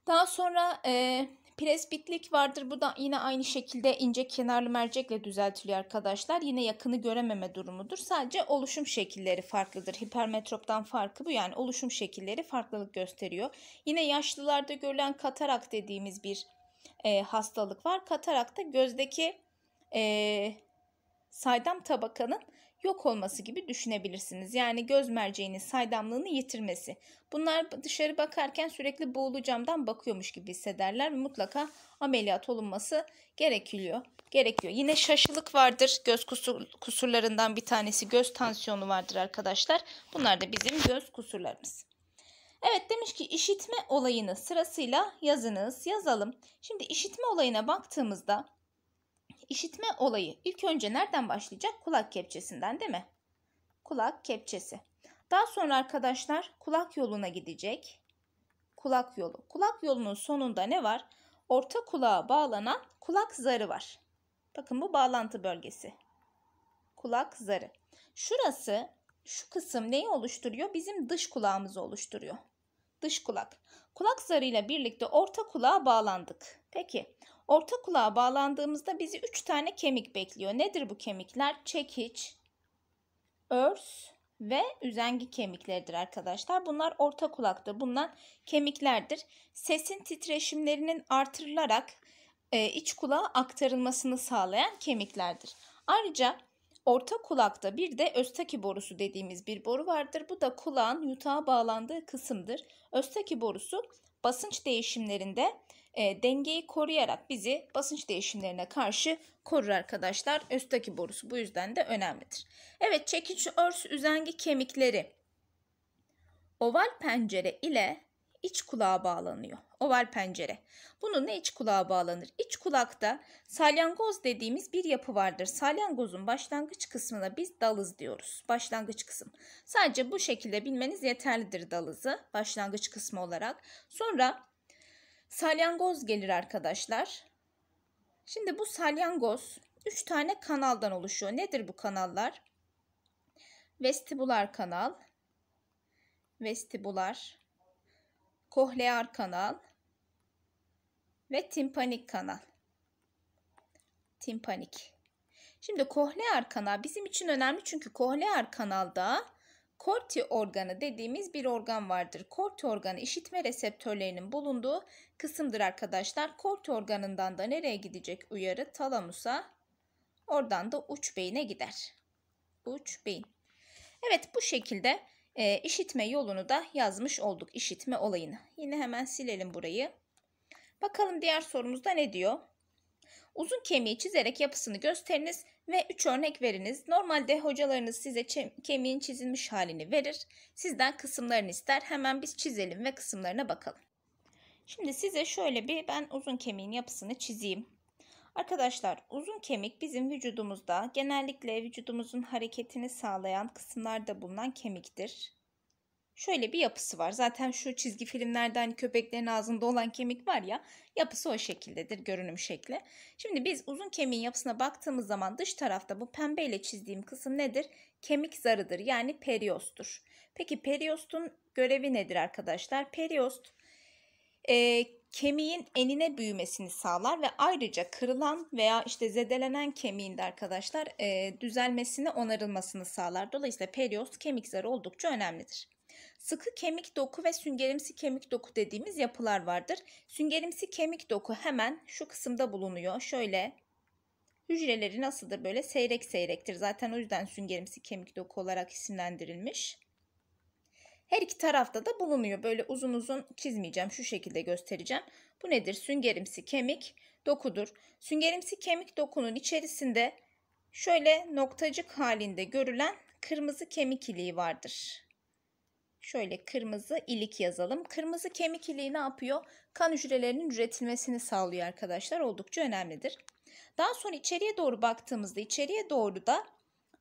A: Daha sonra e, presbitlik vardır. Bu da yine aynı şekilde ince kenarlı mercekle düzeltiliyor arkadaşlar. Yine yakını görememe durumudur. Sadece oluşum şekilleri farklıdır. Hipermetroptan farkı bu yani oluşum şekilleri farklılık gösteriyor. Yine yaşlılarda görülen katarak dediğimiz bir e, hastalık var. Katarak da gözdeki e, saydam tabakanın yok olması gibi düşünebilirsiniz. Yani göz merceğinin saydamlığını yitirmesi. Bunlar dışarı bakarken sürekli buğulu bakıyormuş gibi hissederler ve mutlaka ameliyat olunması gerekiyor. Gerekiyor. Yine şaşılık vardır. Göz kusur, kusurlarından bir tanesi göz tansiyonu vardır arkadaşlar. Bunlar da bizim göz kusurlarımız. Evet demiş ki işitme olayını sırasıyla yazınız yazalım. Şimdi işitme olayına baktığımızda işitme olayı ilk önce nereden başlayacak? Kulak kepçesinden değil mi? Kulak kepçesi. Daha sonra arkadaşlar kulak yoluna gidecek. Kulak yolu. Kulak yolunun sonunda ne var? Orta kulağa bağlanan kulak zarı var. Bakın bu bağlantı bölgesi. Kulak zarı. Şurası şu kısım neyi oluşturuyor? Bizim dış kulağımızı oluşturuyor. Dış kulak. Kulak zarı ile birlikte orta kulağa bağlandık. Peki Orta kulağa bağlandığımızda bizi 3 tane kemik bekliyor. Nedir bu kemikler? Çekiç, örs ve üzengi kemikleridir arkadaşlar. Bunlar orta kulakta bulunan kemiklerdir. Sesin titreşimlerinin artırılarak e, iç kulağa aktarılmasını sağlayan kemiklerdir. Ayrıca orta kulakta bir de östaki borusu dediğimiz bir boru vardır. Bu da kulağın yutağa bağlandığı kısımdır. Östaki borusu basınç değişimlerinde e, dengeyi koruyarak bizi basınç değişimlerine karşı korur arkadaşlar. Östaki borusu bu yüzden de önemlidir. Evet çekiç örs üzengi kemikleri oval pencere ile iç kulağa bağlanıyor. Oval pencere. Bunu ne iç kulağa bağlanır? İç kulakta salyangoz dediğimiz bir yapı vardır. Salyangozun başlangıç kısmına biz dalız diyoruz. Başlangıç kısım. Sadece bu şekilde bilmeniz yeterlidir dalızı başlangıç kısmı olarak. Sonra Salyangoz gelir arkadaşlar. Şimdi bu salyangoz 3 tane kanaldan oluşuyor. Nedir bu kanallar? Vestibular kanal, vestibular, kohlear kanal ve timpanik kanal. Timpanik. Şimdi kohlear kanal bizim için önemli çünkü kohlear kanalda korti organı dediğimiz bir organ vardır. Korti organı işitme reseptörlerinin bulunduğu kısımdır arkadaşlar. Korti organından da nereye gidecek uyarı? Talamusa. Oradan da uç beyine gider. Uç beyin. Evet bu şekilde e, işitme yolunu da yazmış olduk. işitme olayını. Yine hemen silelim burayı. Bakalım diğer sorumuzda ne diyor? Uzun kemiği çizerek yapısını gösteriniz ve 3 örnek veriniz. Normalde hocalarınız size kemiğin çizilmiş halini verir. Sizden kısımlarını ister. Hemen biz çizelim ve kısımlarına bakalım. Şimdi size şöyle bir ben uzun kemiğin yapısını çizeyim. Arkadaşlar uzun kemik bizim vücudumuzda genellikle vücudumuzun hareketini sağlayan kısımlarda bulunan kemiktir şöyle bir yapısı var. Zaten şu çizgi filmlerde hani köpeklerin ağzında olan kemik var ya yapısı o şekildedir görünüm şekli. Şimdi biz uzun kemiğin yapısına baktığımız zaman dış tarafta bu pembeyle çizdiğim kısım nedir? Kemik zarıdır yani periostur. Peki periostun görevi nedir arkadaşlar? Periost e, kemiğin enine büyümesini sağlar ve ayrıca kırılan veya işte zedelenen kemiğin de arkadaşlar e, düzelmesini onarılmasını sağlar. Dolayısıyla periost kemik zarı oldukça önemlidir. Sıkı kemik doku ve süngerimsi kemik doku dediğimiz yapılar vardır. Süngerimsi kemik doku hemen şu kısımda bulunuyor. Şöyle hücreleri nasıldır? Böyle seyrek seyrektir. Zaten o yüzden süngerimsi kemik doku olarak isimlendirilmiş. Her iki tarafta da bulunuyor. Böyle uzun uzun çizmeyeceğim. Şu şekilde göstereceğim. Bu nedir? Süngerimsi kemik dokudur. Süngerimsi kemik dokunun içerisinde şöyle noktacık halinde görülen kırmızı kemik iliği vardır. Şöyle kırmızı ilik yazalım. Kırmızı kemik iliği ne yapıyor? Kan hücrelerinin üretilmesini sağlıyor arkadaşlar. Oldukça önemlidir. Daha sonra içeriye doğru baktığımızda içeriye doğru da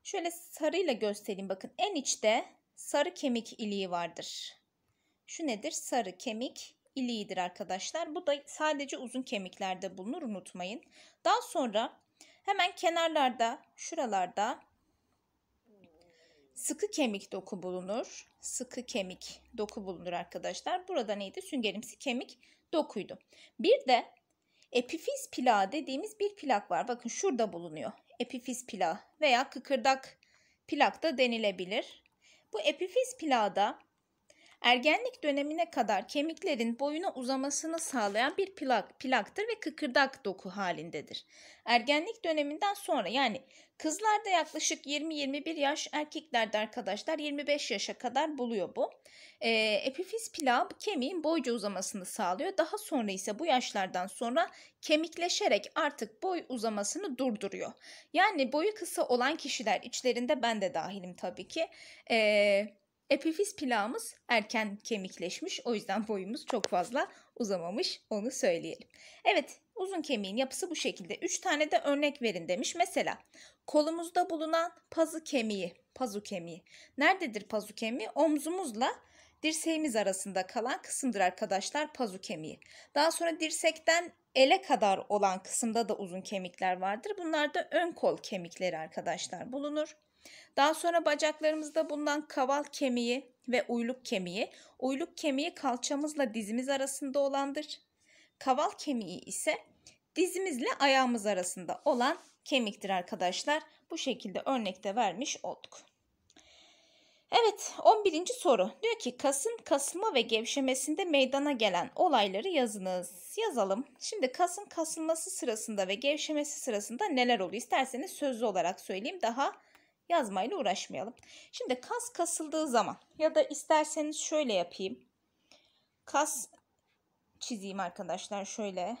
A: şöyle sarıyla göstereyim. Bakın en içte sarı kemik iliği vardır. Şu nedir? Sarı kemik iliğidir arkadaşlar. Bu da sadece uzun kemiklerde bulunur unutmayın. Daha sonra hemen kenarlarda şuralarda sıkı kemik doku bulunur sıkı kemik doku bulunur arkadaşlar. Burada neydi? Süngerimsi kemik dokuydu. Bir de epifiz plağı dediğimiz bir plak var. Bakın şurada bulunuyor. Epifiz plağı veya kıkırdak plak da denilebilir. Bu epifiz plağı da Ergenlik dönemine kadar kemiklerin boyuna uzamasını sağlayan bir plak, plaktır ve kıkırdak doku halindedir. Ergenlik döneminden sonra yani kızlarda yaklaşık 20-21 yaş, erkeklerde arkadaşlar 25 yaşa kadar buluyor bu. E, ee, epifiz plağı kemiğin boyca uzamasını sağlıyor. Daha sonra ise bu yaşlardan sonra kemikleşerek artık boy uzamasını durduruyor. Yani boyu kısa olan kişiler içlerinde ben de dahilim tabii ki. Eee Epifiz plağımız erken kemikleşmiş. O yüzden boyumuz çok fazla uzamamış. Onu söyleyelim. Evet uzun kemiğin yapısı bu şekilde. 3 tane de örnek verin demiş. Mesela kolumuzda bulunan pazı kemiği. Pazu kemiği. Nerededir pazu kemiği? Omzumuzla dirseğimiz arasında kalan kısımdır arkadaşlar pazu kemiği. Daha sonra dirsekten ele kadar olan kısımda da uzun kemikler vardır. Bunlar da ön kol kemikleri arkadaşlar bulunur. Daha sonra bacaklarımızda bulunan kaval kemiği ve uyluk kemiği. Uyluk kemiği kalçamızla dizimiz arasında olandır. Kaval kemiği ise dizimizle ayağımız arasında olan kemiktir arkadaşlar. Bu şekilde örnekte vermiş olduk. Evet 11. soru diyor ki kasın kasılma ve gevşemesinde meydana gelen olayları yazınız. Yazalım. Şimdi kasın kasılması sırasında ve gevşemesi sırasında neler oluyor? İsterseniz sözlü olarak söyleyeyim daha yazmayla uğraşmayalım. Şimdi kas kasıldığı zaman ya da isterseniz şöyle yapayım. Kas çizeyim arkadaşlar şöyle.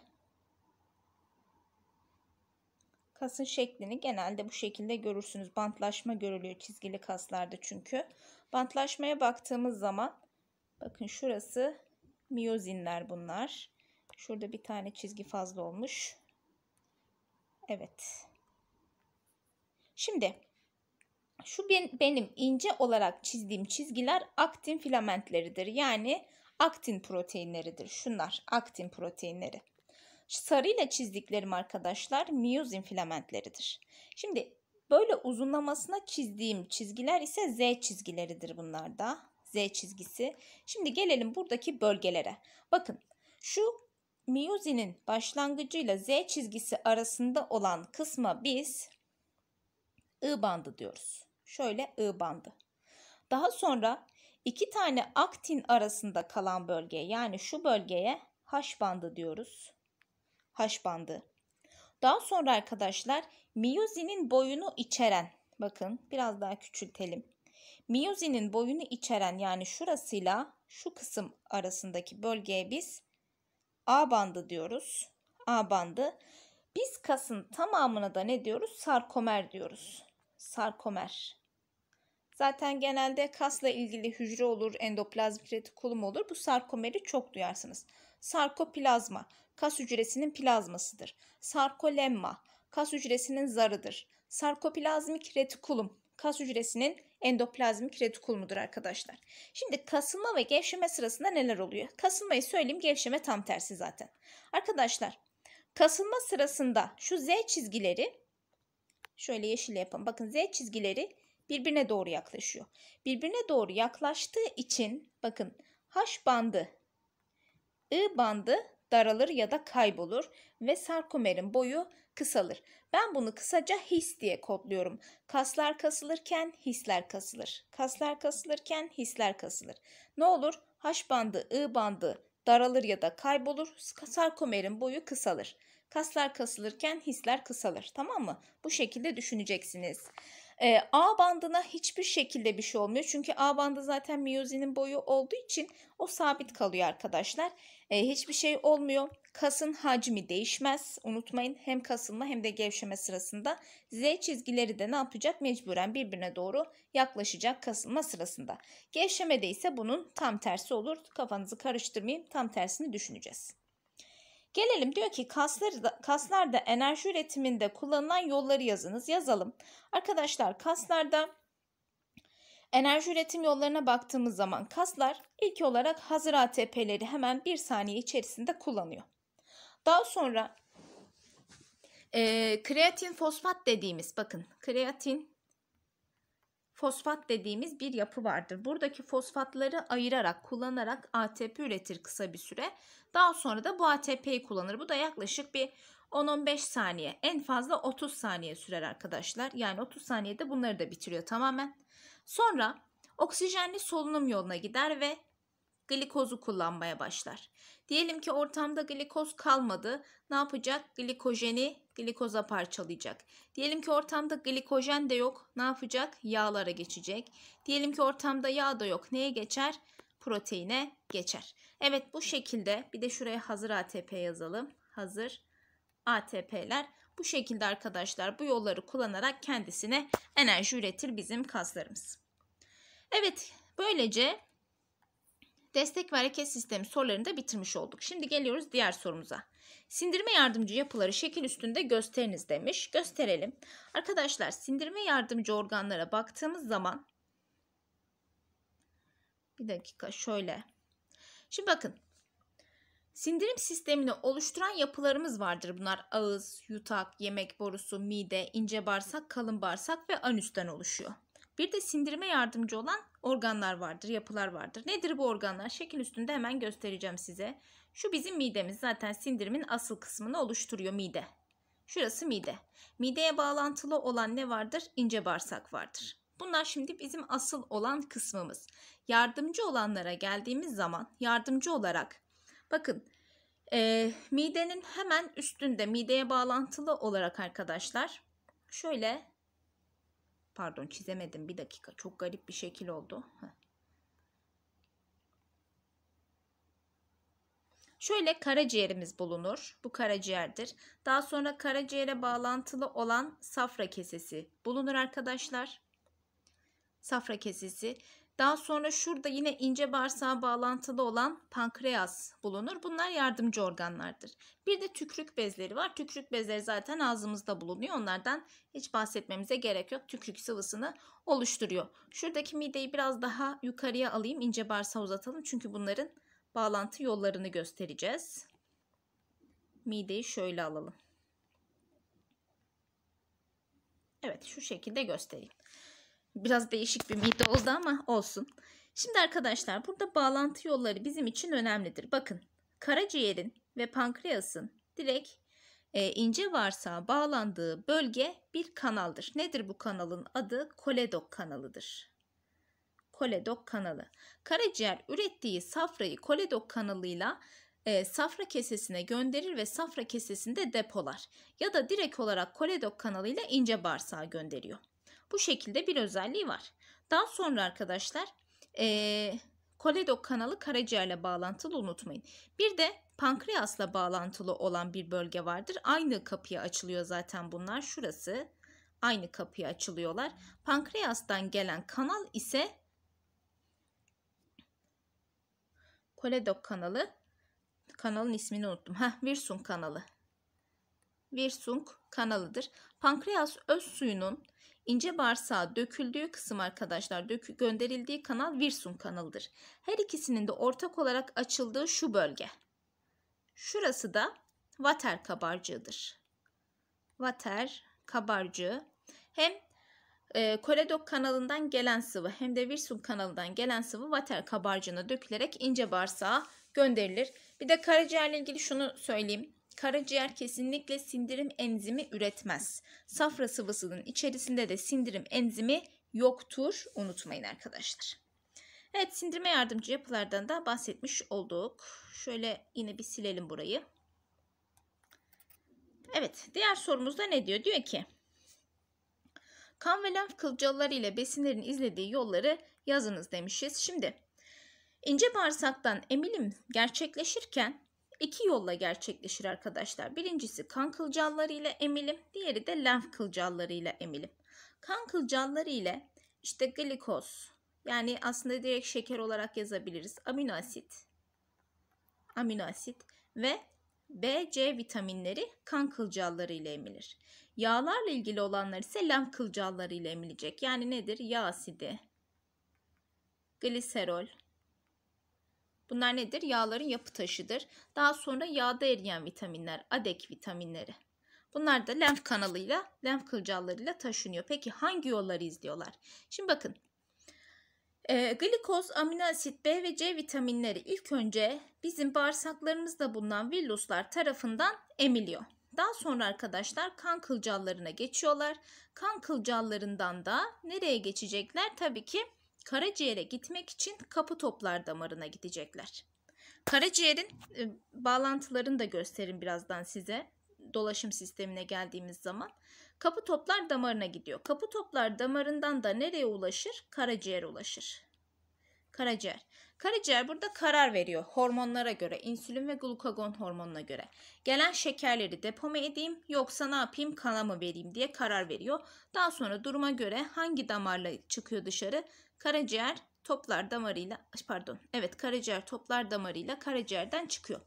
A: Kasın şeklini genelde bu şekilde görürsünüz. Bantlaşma görülüyor çizgili kaslarda çünkü. Bantlaşmaya baktığımız zaman bakın şurası miyozinler bunlar. Şurada bir tane çizgi fazla olmuş. Evet. Şimdi şu benim ince olarak çizdiğim çizgiler aktin filamentleridir. Yani aktin proteinleridir. Şunlar aktin proteinleri. Sarıyla çizdiklerim arkadaşlar miyozin filamentleridir. Şimdi böyle uzunlamasına çizdiğim çizgiler ise Z çizgileridir bunlarda. Z çizgisi. Şimdi gelelim buradaki bölgelere. Bakın şu miyozinin başlangıcıyla Z çizgisi arasında olan kısma biz I bandı diyoruz. Şöyle I bandı. Daha sonra iki tane aktin arasında kalan bölge yani şu bölgeye H bandı diyoruz. H bandı. Daha sonra arkadaşlar miyozinin boyunu içeren bakın biraz daha küçültelim. Miyozinin boyunu içeren yani şurasıyla şu kısım arasındaki bölgeye biz A bandı diyoruz. A bandı. Biz kasın tamamına da ne diyoruz? Sarkomer diyoruz. Sarkomer. Zaten genelde kasla ilgili hücre olur, endoplazmik retikulum olur. Bu sarkomeri çok duyarsınız. Sarkoplazma, kas hücresinin plazmasıdır. Sarkolemma, kas hücresinin zarıdır. Sarkoplazmik retikulum, kas hücresinin endoplazmik retikulumudur arkadaşlar. Şimdi kasılma ve gevşeme sırasında neler oluyor? Kasılmayı söyleyeyim, gevşeme tam tersi zaten. Arkadaşlar, kasılma sırasında şu Z çizgileri şöyle yeşil yapın. Bakın Z çizgileri birbirine doğru yaklaşıyor. Birbirine doğru yaklaştığı için bakın H bandı, I bandı daralır ya da kaybolur ve sarkomerin boyu kısalır. Ben bunu kısaca his diye kodluyorum. Kaslar kasılırken hisler kasılır. Kaslar kasılırken hisler kasılır. Ne olur? H bandı, I bandı daralır ya da kaybolur. Sarkomerin boyu kısalır. Kaslar kasılırken hisler kısalır. Tamam mı? Bu şekilde düşüneceksiniz. E, A bandına hiçbir şekilde bir şey olmuyor. Çünkü A bandı zaten miyozinin boyu olduğu için o sabit kalıyor arkadaşlar. E, hiçbir şey olmuyor. Kasın hacmi değişmez. Unutmayın hem kasılma hem de gevşeme sırasında Z çizgileri de ne yapacak? Mecburen birbirine doğru yaklaşacak kasılma sırasında. Gevşemede ise bunun tam tersi olur. Kafanızı karıştırmayın. Tam tersini düşüneceğiz. Gelelim diyor ki kaslar da, kaslar da enerji üretiminde kullanılan yolları yazınız. Yazalım. Arkadaşlar kaslarda enerji üretim yollarına baktığımız zaman kaslar ilk olarak hazır ATP'leri hemen bir saniye içerisinde kullanıyor. Daha sonra e, kreatin fosfat dediğimiz bakın kreatin fosfat dediğimiz bir yapı vardır. Buradaki fosfatları ayırarak, kullanarak ATP üretir kısa bir süre. Daha sonra da bu ATP'yi kullanır. Bu da yaklaşık bir 10-15 saniye, en fazla 30 saniye sürer arkadaşlar. Yani 30 saniyede bunları da bitiriyor tamamen. Sonra oksijenli solunum yoluna gider ve glikozu kullanmaya başlar. Diyelim ki ortamda glikoz kalmadı. Ne yapacak? Glikojeni glikoza parçalayacak. Diyelim ki ortamda glikojen de yok. Ne yapacak? Yağlara geçecek. Diyelim ki ortamda yağ da yok. Neye geçer? Proteine geçer. Evet bu şekilde bir de şuraya hazır ATP yazalım. Hazır ATP'ler bu şekilde arkadaşlar bu yolları kullanarak kendisine enerji üretir bizim kaslarımız. Evet böylece destek ve hareket sistemi sorularını da bitirmiş olduk. Şimdi geliyoruz diğer sorumuza. Sindirme yardımcı yapıları şekil üstünde gösteriniz demiş. Gösterelim. Arkadaşlar sindirme yardımcı organlara baktığımız zaman bir dakika şöyle. Şimdi bakın. Sindirim sistemini oluşturan yapılarımız vardır. Bunlar ağız, yutak, yemek borusu, mide, ince bağırsak, kalın bağırsak ve anüsten oluşuyor. Bir de sindirime yardımcı olan organlar vardır, yapılar vardır. Nedir bu organlar? Şekil üstünde hemen göstereceğim size. Şu bizim midemiz zaten sindirimin asıl kısmını oluşturuyor mide. Şurası mide. Mideye bağlantılı olan ne vardır? İnce bağırsak vardır. Bunlar şimdi bizim asıl olan kısmımız. Yardımcı olanlara geldiğimiz zaman yardımcı olarak bakın e, midenin hemen üstünde mideye bağlantılı olarak arkadaşlar şöyle Pardon çizemedim bir dakika. Çok garip bir şekil oldu. Şöyle karaciğerimiz bulunur. Bu karaciğerdir. Daha sonra karaciğere bağlantılı olan safra kesesi bulunur arkadaşlar. Safra kesesi daha sonra şurada yine ince bağırsağa bağlantılı olan pankreas bulunur. Bunlar yardımcı organlardır. Bir de tükürük bezleri var. Tükürük bezleri zaten ağzımızda bulunuyor. Onlardan hiç bahsetmemize gerek yok. Tükürük sıvısını oluşturuyor. Şuradaki mideyi biraz daha yukarıya alayım. ince bağırsağı uzatalım. Çünkü bunların bağlantı yollarını göstereceğiz. Mideyi şöyle alalım. Evet şu şekilde göstereyim. Biraz değişik bir mide oldu ama olsun. Şimdi arkadaşlar burada bağlantı yolları bizim için önemlidir. Bakın karaciğerin ve pankreasın direkt e, ince varsa bağlandığı bölge bir kanaldır. Nedir bu kanalın adı? Koledok kanalıdır. Koledok kanalı. Karaciğer ürettiği safrayı koledok kanalıyla e, safra kesesine gönderir ve safra kesesinde depolar. Ya da direkt olarak koledok kanalıyla ince bağırsağa gönderiyor. Bu şekilde bir özelliği var. Daha sonra arkadaşlar e, koledok kanalı karaciğerle bağlantılı unutmayın. Bir de pankreasla bağlantılı olan bir bölge vardır. Aynı kapıya açılıyor zaten bunlar. Şurası aynı kapıya açılıyorlar. Pankreastan gelen kanal ise koledok kanalı. Kanalın ismini unuttum. Ha, Virsung kanalı. Virsung kanalıdır. Pankreas öz suyunun ince bağırsağa döküldüğü kısım arkadaşlar dökü gönderildiği kanal Virsum kanalıdır. Her ikisinin de ortak olarak açıldığı şu bölge. Şurası da vater kabarcığıdır. Vater kabarcığı hem e, koledok kanalından gelen sıvı hem de Virsum kanalından gelen sıvı vater kabarcığına dökülerek ince bağırsağa gönderilir. Bir de karaciğerle ilgili şunu söyleyeyim. Karaciğer kesinlikle sindirim enzimi üretmez. Safra sıvısının içerisinde de sindirim enzimi yoktur. Unutmayın arkadaşlar. Evet sindirme yardımcı yapılardan da bahsetmiş olduk. Şöyle yine bir silelim burayı. Evet diğer sorumuzda ne diyor? Diyor ki kan ve lenf kılcalları ile besinlerin izlediği yolları yazınız demişiz. Şimdi ince bağırsaktan emilim gerçekleşirken iki yolla gerçekleşir arkadaşlar. Birincisi kan kılcalları ile emilim, diğeri de lenf kılcalları ile emilim. Kan kılcalları ile işte glikoz yani aslında direkt şeker olarak yazabiliriz. Amino asit, amino asit ve B, C vitaminleri kan kılcalları ile emilir. Yağlarla ilgili olanlar ise lenf kılcalları ile emilecek. Yani nedir? Yağ asidi, gliserol, Bunlar nedir? Yağların yapı taşıdır. Daha sonra yağda eriyen vitaminler, adek vitaminleri. Bunlar da lenf kanalıyla, lenf kılcallarıyla taşınıyor. Peki hangi yolları izliyorlar? Şimdi bakın. E, glikoz, amino asit, B ve C vitaminleri ilk önce bizim bağırsaklarımızda bulunan villuslar tarafından emiliyor. Daha sonra arkadaşlar kan kılcallarına geçiyorlar. Kan kılcallarından da nereye geçecekler? Tabii ki karaciğere gitmek için kapı toplar damarına gidecekler. Karaciğerin e, bağlantılarını da gösterin birazdan size dolaşım sistemine geldiğimiz zaman. Kapı toplar damarına gidiyor. Kapı toplar damarından da nereye ulaşır? Karaciğere ulaşır. Karaciğer. Karaciğer burada karar veriyor hormonlara göre, insülin ve glukagon hormonuna göre. Gelen şekerleri depoma edeyim yoksa ne yapayım kana mı vereyim diye karar veriyor. Daha sonra duruma göre hangi damarla çıkıyor dışarı? Karaciğer toplar damarıyla pardon evet karaciğer toplar damarıyla karaciğerden çıkıyor.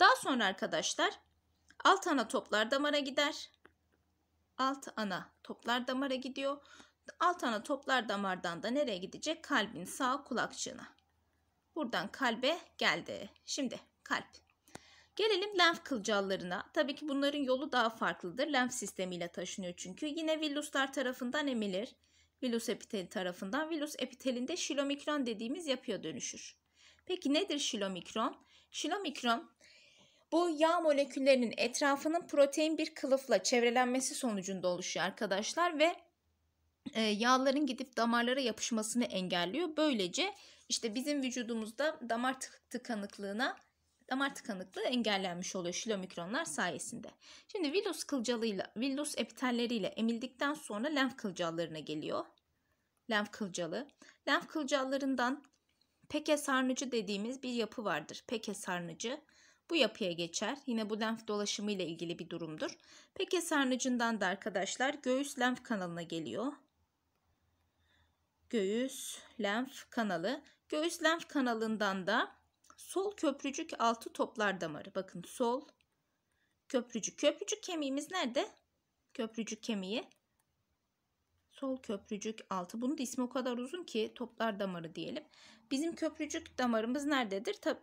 A: Daha sonra arkadaşlar alt ana toplar damara gider. Alt ana toplar damara gidiyor. Alt ana toplar damardan da nereye gidecek? Kalbin sağ kulakçığına. Buradan kalbe geldi. Şimdi kalp. Gelelim lenf kılcallarına. Tabii ki bunların yolu daha farklıdır. Lenf sistemiyle taşınıyor çünkü. Yine villuslar tarafından emilir. Villus epiteli tarafından. Villus epitelinde şilomikron dediğimiz yapıya dönüşür. Peki nedir şilomikron? Şilomikron bu yağ moleküllerinin etrafının protein bir kılıfla çevrelenmesi sonucunda oluşuyor arkadaşlar ve e, yağların gidip damarlara yapışmasını engelliyor. Böylece işte bizim vücudumuzda damar tıkanıklığına damar tıkanıklığı engellenmiş oluyor şilomikronlar sayesinde. Şimdi villus kılcalıyla, villus epitelleriyle emildikten sonra lenf kılcallarına geliyor. Lenf kılcalı. Lenf kılcallarından peke sarnıcı dediğimiz bir yapı vardır. Peke sarnıcı bu yapıya geçer. Yine bu lenf dolaşımı ile ilgili bir durumdur. Peke sarnıcından da arkadaşlar göğüs lenf kanalına geliyor. Göğüs lenf kanalı Göğüs lenf kanalından da sol köprücük altı toplar damarı. Bakın sol köprücük. Köprücük kemiğimiz nerede? Köprücük kemiği. Sol köprücük altı. Bunun da ismi o kadar uzun ki toplar damarı diyelim. Bizim köprücük damarımız nerededir? Tabii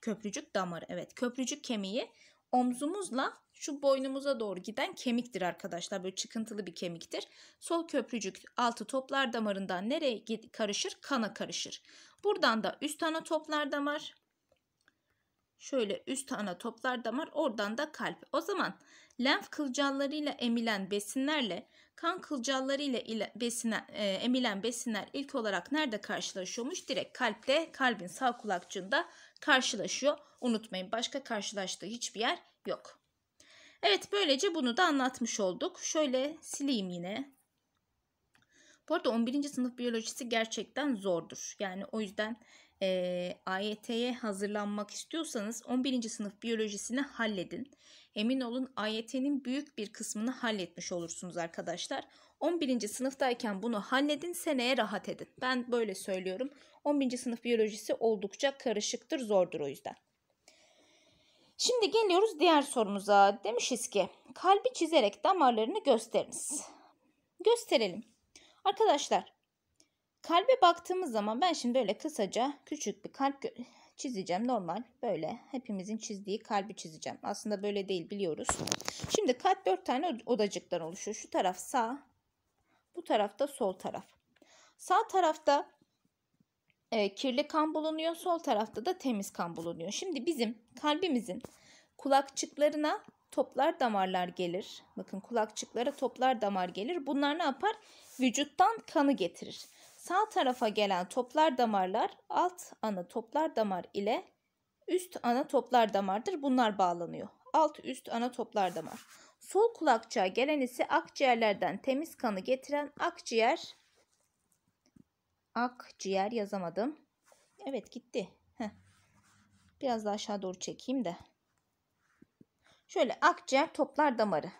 A: köprücük damarı. Evet, köprücük kemiği omzumuzla şu boynumuza doğru giden kemiktir arkadaşlar. Böyle çıkıntılı bir kemiktir. Sol köprücük altı toplar damarından nereye karışır? Kana karışır. Buradan da üst ana toplar damar. Şöyle üst ana toplar damar oradan da kalp. O zaman lenf kılcallarıyla emilen besinlerle kan kılcalları ile, ile e, emilen besinler ilk olarak nerede karşılaşıyormuş? Direkt kalpte, kalbin sağ kulakçığında karşılaşıyor. Unutmayın başka karşılaştığı hiçbir yer yok. Evet böylece bunu da anlatmış olduk. Şöyle sileyim yine. Bu arada 11. sınıf biyolojisi gerçekten zordur. Yani o yüzden e, AYT'ye hazırlanmak istiyorsanız 11. sınıf biyolojisini halledin. Emin olun AYT'nin büyük bir kısmını halletmiş olursunuz arkadaşlar. 11. sınıftayken bunu halledin seneye rahat edin. Ben böyle söylüyorum. 11. sınıf biyolojisi oldukça karışıktır zordur o yüzden. Şimdi geliyoruz diğer sorumuza. Demişiz ki kalbi çizerek damarlarını gösteriniz. Gösterelim. Arkadaşlar kalbe baktığımız zaman ben şimdi böyle kısaca küçük bir kalp çizeceğim. Normal böyle hepimizin çizdiği kalbi çizeceğim. Aslında böyle değil biliyoruz. Şimdi kalp 4 tane odacıktan oluşuyor. Şu taraf sağ, bu tarafta sol taraf. Sağ tarafta e, kirli kan bulunuyor, sol tarafta da temiz kan bulunuyor. Şimdi bizim kalbimizin kulakçıklarına toplar damarlar gelir. Bakın kulakçıklara toplar damar gelir. Bunlar ne yapar? Vücuttan kanı getirir. Sağ tarafa gelen toplar damarlar alt ana toplar damar ile üst ana toplar damardır. Bunlar bağlanıyor. Alt üst ana toplar damar. Sol kulakçığa gelen ise akciğerlerden temiz kanı getiren akciğer akciğer yazamadım. Evet gitti. Heh. Biraz daha aşağı doğru çekeyim de. Şöyle akciğer toplar damarı.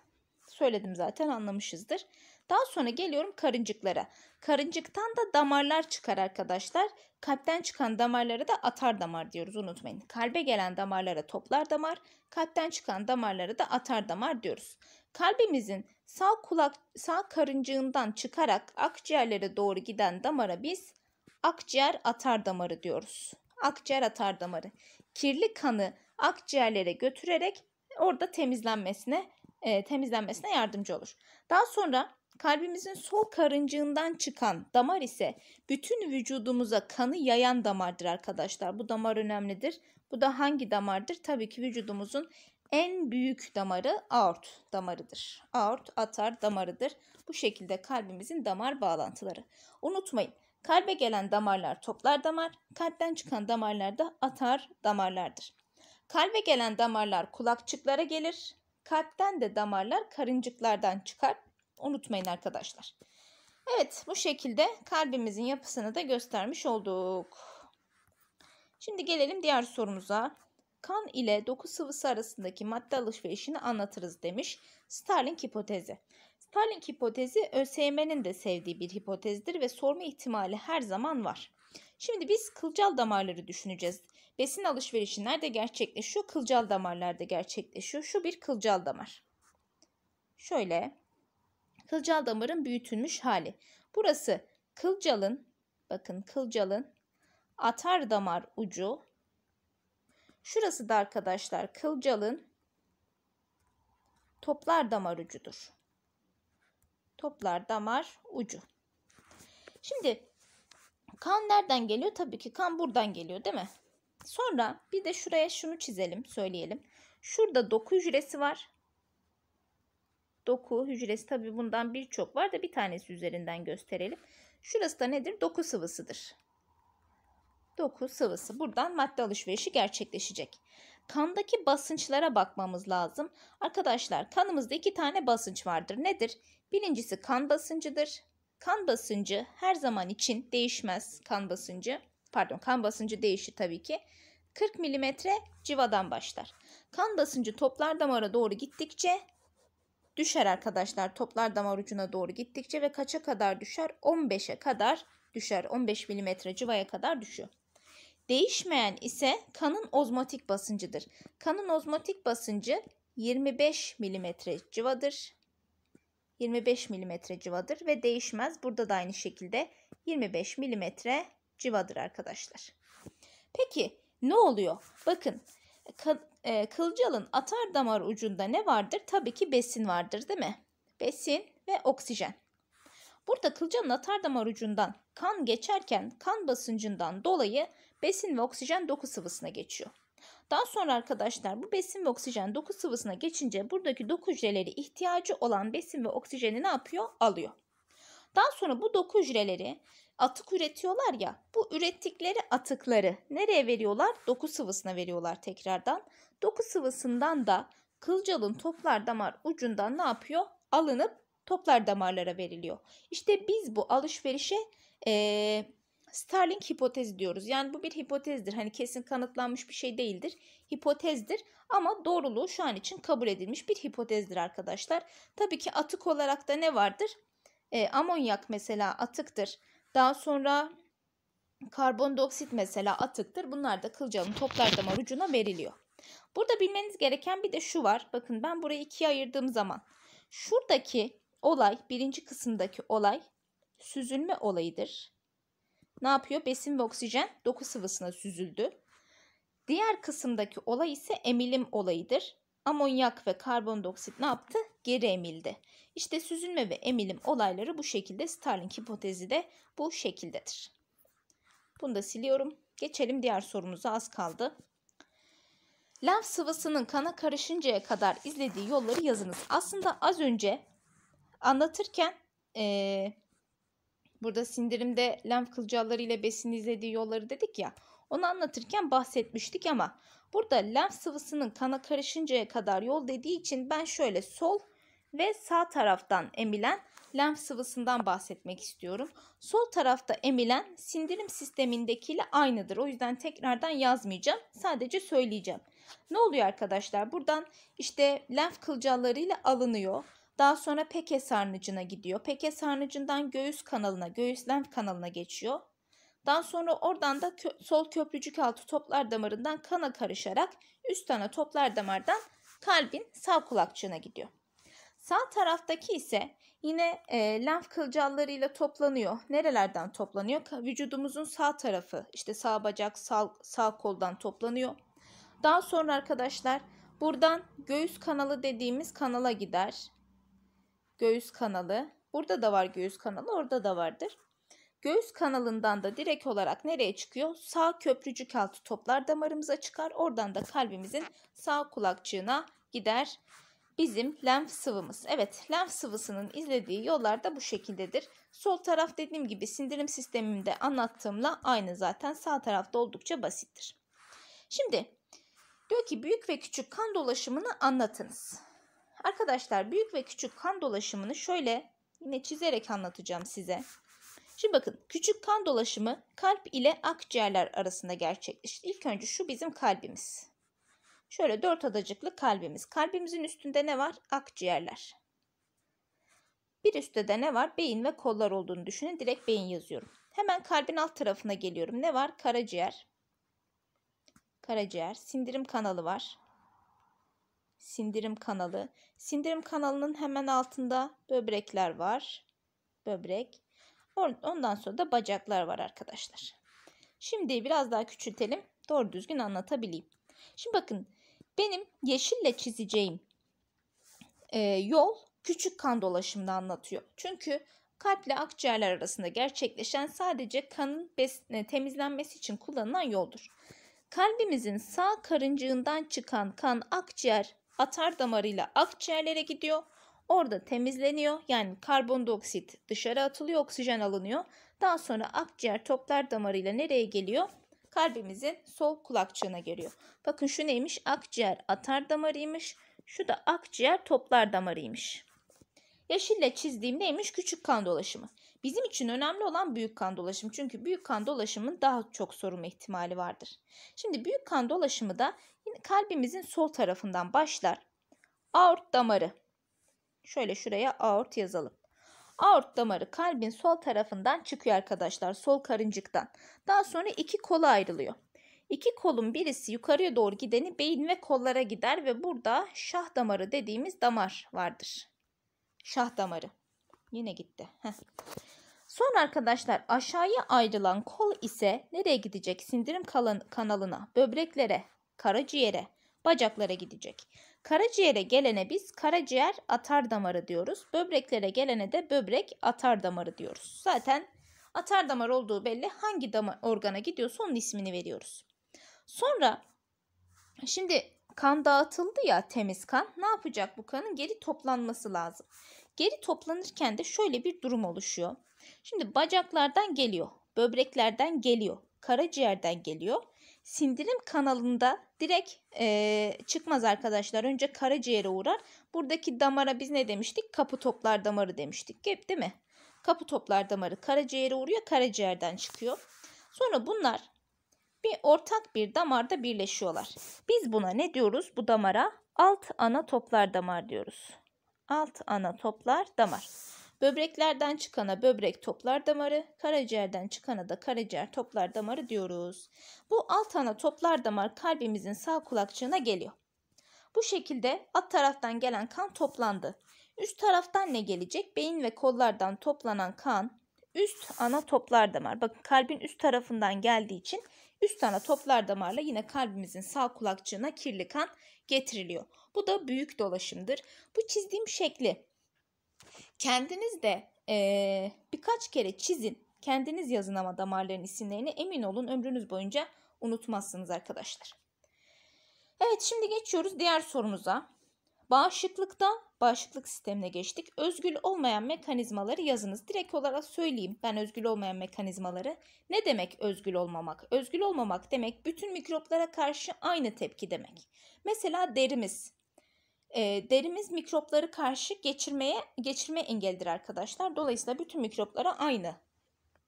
A: Söyledim zaten anlamışızdır. Daha sonra geliyorum karıncıklara. Karıncıktan da damarlar çıkar arkadaşlar. Kalpten çıkan damarlara da atar damar diyoruz unutmayın. Kalbe gelen damarlara toplar damar, kalpten çıkan damarlara da atar damar diyoruz. Kalbimizin sağ kulak sağ karıncığından çıkarak akciğerlere doğru giden damara biz akciğer atar damarı diyoruz. Akciğer atar damarı. Kirli kanı akciğerlere götürerek orada temizlenmesine e, temizlenmesine yardımcı olur. Daha sonra Kalbimizin sol karıncığından çıkan damar ise bütün vücudumuza kanı yayan damardır arkadaşlar. Bu damar önemlidir. Bu da hangi damardır? Tabii ki vücudumuzun en büyük damarı aort damarıdır. Aort atar damarıdır. Bu şekilde kalbimizin damar bağlantıları. Unutmayın kalbe gelen damarlar toplar damar, kalpten çıkan damarlar da atar damarlardır. Kalbe gelen damarlar kulakçıklara gelir, kalpten de damarlar karıncıklardan çıkar. Unutmayın arkadaşlar. Evet bu şekilde kalbimizin yapısını da göstermiş olduk. Şimdi gelelim diğer sorumuza. Kan ile doku sıvısı arasındaki madde alışverişini anlatırız demiş Starling hipotezi. Starling hipotezi ÖSYM'nin de sevdiği bir hipotezdir ve sorma ihtimali her zaman var. Şimdi biz kılcal damarları düşüneceğiz. Besin alışverişi nerede gerçekleşiyor? Kılcal damarlarda gerçekleşiyor. Şu bir kılcal damar. Şöyle Kılcal damarın büyütülmüş hali. Burası kılcalın, bakın kılcalın atar damar ucu. Şurası da arkadaşlar kılcalın toplar damar ucudur. Toplar damar ucu. Şimdi kan nereden geliyor? Tabii ki kan buradan geliyor değil mi? Sonra bir de şuraya şunu çizelim, söyleyelim. Şurada doku hücresi var doku hücresi tabi bundan birçok var da bir tanesi üzerinden gösterelim. Şurası da nedir? Doku sıvısıdır. Doku sıvısı. Buradan madde alışverişi gerçekleşecek. Kandaki basınçlara bakmamız lazım. Arkadaşlar kanımızda iki tane basınç vardır. Nedir? Birincisi kan basıncıdır. Kan basıncı her zaman için değişmez kan basıncı. Pardon kan basıncı değişir tabii ki. 40 milimetre civadan başlar. Kan basıncı toplar damara doğru gittikçe düşer arkadaşlar. Toplar damar ucuna doğru gittikçe ve kaça kadar düşer? 15'e kadar düşer. 15 milimetre civaya kadar düşüyor. Değişmeyen ise kanın ozmotik basıncıdır. Kanın ozmotik basıncı 25 milimetre civadır. 25 milimetre civadır ve değişmez. Burada da aynı şekilde 25 milimetre civadır arkadaşlar. Peki ne oluyor? Bakın e, kılcalın atar damar ucunda ne vardır? Tabii ki besin vardır değil mi? Besin ve oksijen. Burada kılcalın atar damar ucundan kan geçerken kan basıncından dolayı besin ve oksijen doku sıvısına geçiyor. Daha sonra arkadaşlar bu besin ve oksijen doku sıvısına geçince buradaki doku hücreleri ihtiyacı olan besin ve oksijeni ne yapıyor? Alıyor. Daha sonra bu doku hücreleri atık üretiyorlar ya. Bu ürettikleri atıkları nereye veriyorlar? Doku sıvısına veriyorlar tekrardan. Doku sıvısından da kılcalın toplar damar ucundan ne yapıyor? Alınıp toplar damarlara veriliyor. İşte biz bu alışverişe ee, Starling hipotezi diyoruz. Yani bu bir hipotezdir. Hani kesin kanıtlanmış bir şey değildir. Hipotezdir ama doğruluğu şu an için kabul edilmiş bir hipotezdir arkadaşlar. Tabii ki atık olarak da ne vardır? E, amonyak mesela atıktır. Daha sonra karbondioksit mesela atıktır. Bunlar da kılcalın toplar damar ucuna veriliyor. Burada bilmeniz gereken bir de şu var. Bakın ben burayı ikiye ayırdığım zaman şuradaki olay birinci kısımdaki olay süzülme olayıdır. Ne yapıyor? Besin ve oksijen doku sıvısına süzüldü. Diğer kısımdaki olay ise emilim olayıdır. Amonyak ve karbondioksit ne yaptı? Geri emildi. İşte süzülme ve emilim olayları bu şekilde. Starling hipotezi de bu şekildedir. Bunu da siliyorum. Geçelim diğer sorumuza az kaldı. Lenf sıvısının kana karışıncaya kadar izlediği yolları yazınız. Aslında az önce anlatırken ee, burada sindirimde lenf kılcalları ile besin izlediği yolları dedik ya. Onu anlatırken bahsetmiştik ama burada lenf sıvısının kana karışıncaya kadar yol dediği için ben şöyle sol ve sağ taraftan emilen lenf sıvısından bahsetmek istiyorum. Sol tarafta emilen sindirim sistemindekiyle aynıdır. O yüzden tekrardan yazmayacağım. Sadece söyleyeceğim. Ne oluyor arkadaşlar? Buradan işte lenf kılcallarıyla alınıyor. Daha sonra peke sarnıcına gidiyor. Peke sarnıcından göğüs kanalına, göğüs lenf kanalına geçiyor. Daha sonra oradan da kö sol köprücük altı toplar damarından kana karışarak üst ana toplar damardan kalbin sağ kulakçığına gidiyor. Sağ taraftaki ise yine e, lenf kılcallarıyla toplanıyor. Nerelerden toplanıyor? Vücudumuzun sağ tarafı işte sağ bacak sağ, sağ koldan toplanıyor. Daha sonra arkadaşlar buradan göğüs kanalı dediğimiz kanala gider. Göğüs kanalı. Burada da var göğüs kanalı orada da vardır. Göğüs kanalından da direkt olarak nereye çıkıyor? Sağ köprücük altı toplar damarımıza çıkar. Oradan da kalbimizin sağ kulakçığına gider bizim lenf sıvımız. Evet lenf sıvısının izlediği yollar da bu şekildedir. Sol taraf dediğim gibi sindirim sistemimde anlattığımla aynı zaten sağ tarafta oldukça basittir. Şimdi diyor ki büyük ve küçük kan dolaşımını anlatınız. Arkadaşlar büyük ve küçük kan dolaşımını şöyle yine çizerek anlatacağım size. Şimdi bakın küçük kan dolaşımı kalp ile akciğerler arasında gerçekleşir. İlk önce şu bizim kalbimiz. Şöyle dört adacıklı kalbimiz. Kalbimizin üstünde ne var? Akciğerler. Bir üstte de ne var? Beyin ve kollar olduğunu düşünün. Direkt beyin yazıyorum. Hemen kalbin alt tarafına geliyorum. Ne var? Karaciğer. Karaciğer. Sindirim kanalı var. Sindirim kanalı. Sindirim kanalının hemen altında böbrekler var. Böbrek. Ondan sonra da bacaklar var arkadaşlar. Şimdi biraz daha küçültelim. Doğru düzgün anlatabileyim. Şimdi bakın benim yeşille çizeceğim e, yol küçük kan dolaşımını anlatıyor. Çünkü kalple akciğerler arasında gerçekleşen sadece kanın besine, temizlenmesi için kullanılan yoldur. Kalbimizin sağ karıncığından çıkan kan akciğer atar damarıyla akciğerlere gidiyor. Orada temizleniyor yani karbondioksit dışarı atılıyor oksijen alınıyor. Daha sonra akciğer toplar damarıyla nereye geliyor? kalbimizin sol kulakçığına geliyor. Bakın şu neymiş? Akciğer atar damarıymış. Şu da akciğer toplar damarıymış. Yeşille çizdiğim neymiş? Küçük kan dolaşımı. Bizim için önemli olan büyük kan dolaşımı. Çünkü büyük kan dolaşımın daha çok sorun ihtimali vardır. Şimdi büyük kan dolaşımı da kalbimizin sol tarafından başlar. Aort damarı. Şöyle şuraya aort yazalım. Aort damarı kalbin sol tarafından çıkıyor arkadaşlar. Sol karıncıktan. Daha sonra iki kola ayrılıyor. İki kolun birisi yukarıya doğru gideni beyin ve kollara gider ve burada şah damarı dediğimiz damar vardır. Şah damarı. Yine gitti. Son arkadaşlar aşağıya ayrılan kol ise nereye gidecek? Sindirim kanalına, böbreklere, karaciğere, bacaklara gidecek. Karaciğere gelene biz karaciğer atar damarı diyoruz. Böbreklere gelene de böbrek atar damarı diyoruz. Zaten atar damar olduğu belli. Hangi damar organa gidiyorsa onun ismini veriyoruz. Sonra şimdi kan dağıtıldı ya temiz kan. Ne yapacak bu kanın? Geri toplanması lazım. Geri toplanırken de şöyle bir durum oluşuyor. Şimdi bacaklardan geliyor, böbreklerden geliyor, karaciğerden geliyor sindirim kanalında direkt e, çıkmaz arkadaşlar. Önce karaciğere uğrar. Buradaki damara biz ne demiştik? Kapı toplar damarı demiştik. Hep değil mi? Kapı toplar damarı karaciğere uğruyor. Karaciğerden çıkıyor. Sonra bunlar bir ortak bir damarda birleşiyorlar. Biz buna ne diyoruz? Bu damara alt ana toplar damar diyoruz. Alt ana toplar damar. Böbreklerden çıkana böbrek toplar damarı, karaciğerden çıkana da karaciğer toplar damarı diyoruz. Bu alt ana toplar damar kalbimizin sağ kulakçığına geliyor. Bu şekilde alt taraftan gelen kan toplandı. Üst taraftan ne gelecek? Beyin ve kollardan toplanan kan üst ana toplar damar. Bakın kalbin üst tarafından geldiği için üst ana toplar damarla yine kalbimizin sağ kulakçığına kirli kan getiriliyor. Bu da büyük dolaşımdır. Bu çizdiğim şekli Kendiniz de ee, birkaç kere çizin. Kendiniz yazın ama damarların isimlerini emin olun ömrünüz boyunca unutmazsınız arkadaşlar. Evet şimdi geçiyoruz diğer sorumuza. Bağışıklıktan bağışıklık sistemine geçtik. Özgül olmayan mekanizmaları yazınız. Direkt olarak söyleyeyim ben özgül olmayan mekanizmaları. Ne demek özgül olmamak? Özgül olmamak demek bütün mikroplara karşı aynı tepki demek. Mesela derimiz e, derimiz mikropları karşı geçirmeye geçirme engelidir arkadaşlar. Dolayısıyla bütün mikroplara aynı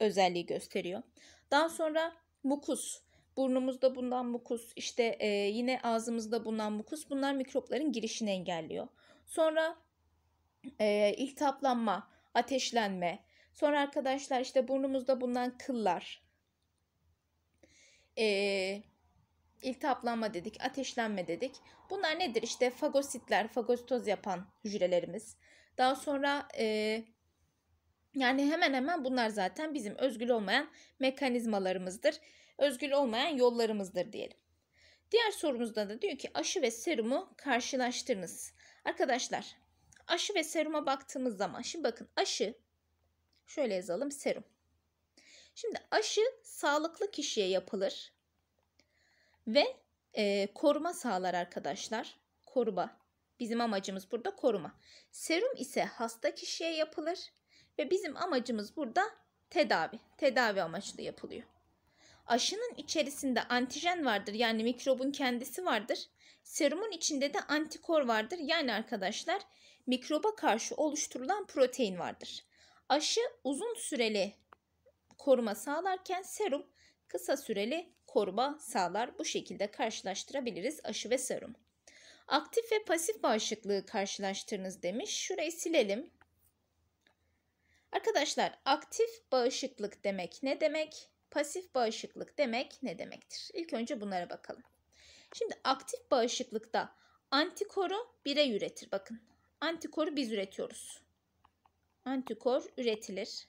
A: özelliği gösteriyor. Daha sonra mukus. Burnumuzda bundan mukus, işte e, yine ağzımızda bundan mukus bunlar mikropların girişini engelliyor. Sonra e, iltihaplanma, ateşlenme. Sonra arkadaşlar işte burnumuzda bundan kıllar. E, iltihaplanma dedik, ateşlenme dedik. Bunlar nedir? İşte fagositler, fagositoz yapan hücrelerimiz. Daha sonra e, yani hemen hemen bunlar zaten bizim özgül olmayan mekanizmalarımızdır. Özgül olmayan yollarımızdır diyelim. Diğer sorumuzda da diyor ki aşı ve serumu karşılaştırınız. Arkadaşlar aşı ve seruma baktığımız zaman şimdi bakın aşı şöyle yazalım serum. Şimdi aşı sağlıklı kişiye yapılır ve e, koruma sağlar arkadaşlar. Koruma. Bizim amacımız burada koruma. Serum ise hasta kişiye yapılır ve bizim amacımız burada tedavi. Tedavi amaçlı yapılıyor. Aşının içerisinde antijen vardır yani mikrobun kendisi vardır. Serumun içinde de antikor vardır yani arkadaşlar mikroba karşı oluşturulan protein vardır. Aşı uzun süreli koruma sağlarken serum kısa süreli koruma sağlar. Bu şekilde karşılaştırabiliriz aşı ve serum. Aktif ve pasif bağışıklığı karşılaştırınız demiş. Şurayı silelim. Arkadaşlar aktif bağışıklık demek ne demek? Pasif bağışıklık demek ne demektir? İlk önce bunlara bakalım. Şimdi aktif bağışıklıkta antikoru birey üretir. Bakın antikoru biz üretiyoruz. Antikor üretilir.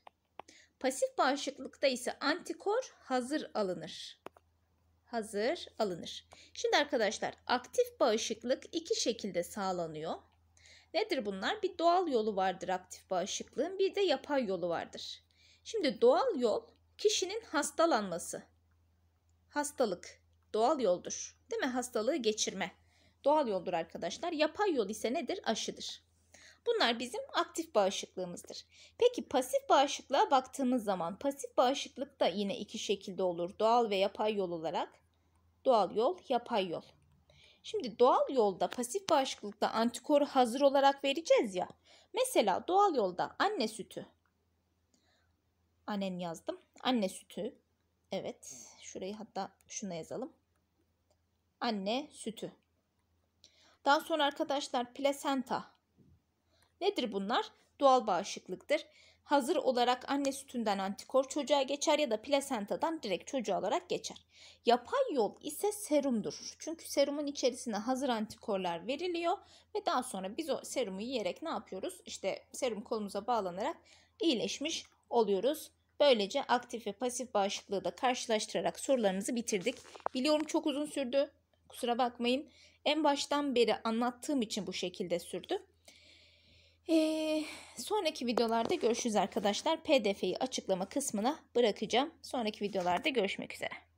A: Pasif bağışıklıkta ise antikor hazır alınır hazır alınır. Şimdi arkadaşlar aktif bağışıklık iki şekilde sağlanıyor. Nedir bunlar? Bir doğal yolu vardır aktif bağışıklığın bir de yapay yolu vardır. Şimdi doğal yol kişinin hastalanması. Hastalık doğal yoldur. Değil mi? Hastalığı geçirme. Doğal yoldur arkadaşlar. Yapay yol ise nedir? Aşıdır. Bunlar bizim aktif bağışıklığımızdır. Peki pasif bağışıklığa baktığımız zaman pasif bağışıklık da yine iki şekilde olur. Doğal ve yapay yol olarak. Doğal yol, yapay yol. Şimdi doğal yolda pasif bağışıklıkta antikor hazır olarak vereceğiz ya. Mesela doğal yolda anne sütü. Annen yazdım. Anne sütü. Evet. Şurayı hatta şuna yazalım. Anne sütü. Daha sonra arkadaşlar plasenta. Nedir bunlar? Doğal bağışıklıktır hazır olarak anne sütünden antikor çocuğa geçer ya da plasentadan direkt çocuğa olarak geçer. Yapay yol ise serumdur. Çünkü serumun içerisine hazır antikorlar veriliyor ve daha sonra biz o serumu yiyerek ne yapıyoruz? İşte serum kolumuza bağlanarak iyileşmiş oluyoruz. Böylece aktif ve pasif bağışıklığı da karşılaştırarak sorularımızı bitirdik. Biliyorum çok uzun sürdü. Kusura bakmayın. En baştan beri anlattığım için bu şekilde sürdü. Ee, sonraki videolarda görüşürüz arkadaşlar. PDF'yi açıklama kısmına bırakacağım. Sonraki videolarda görüşmek üzere.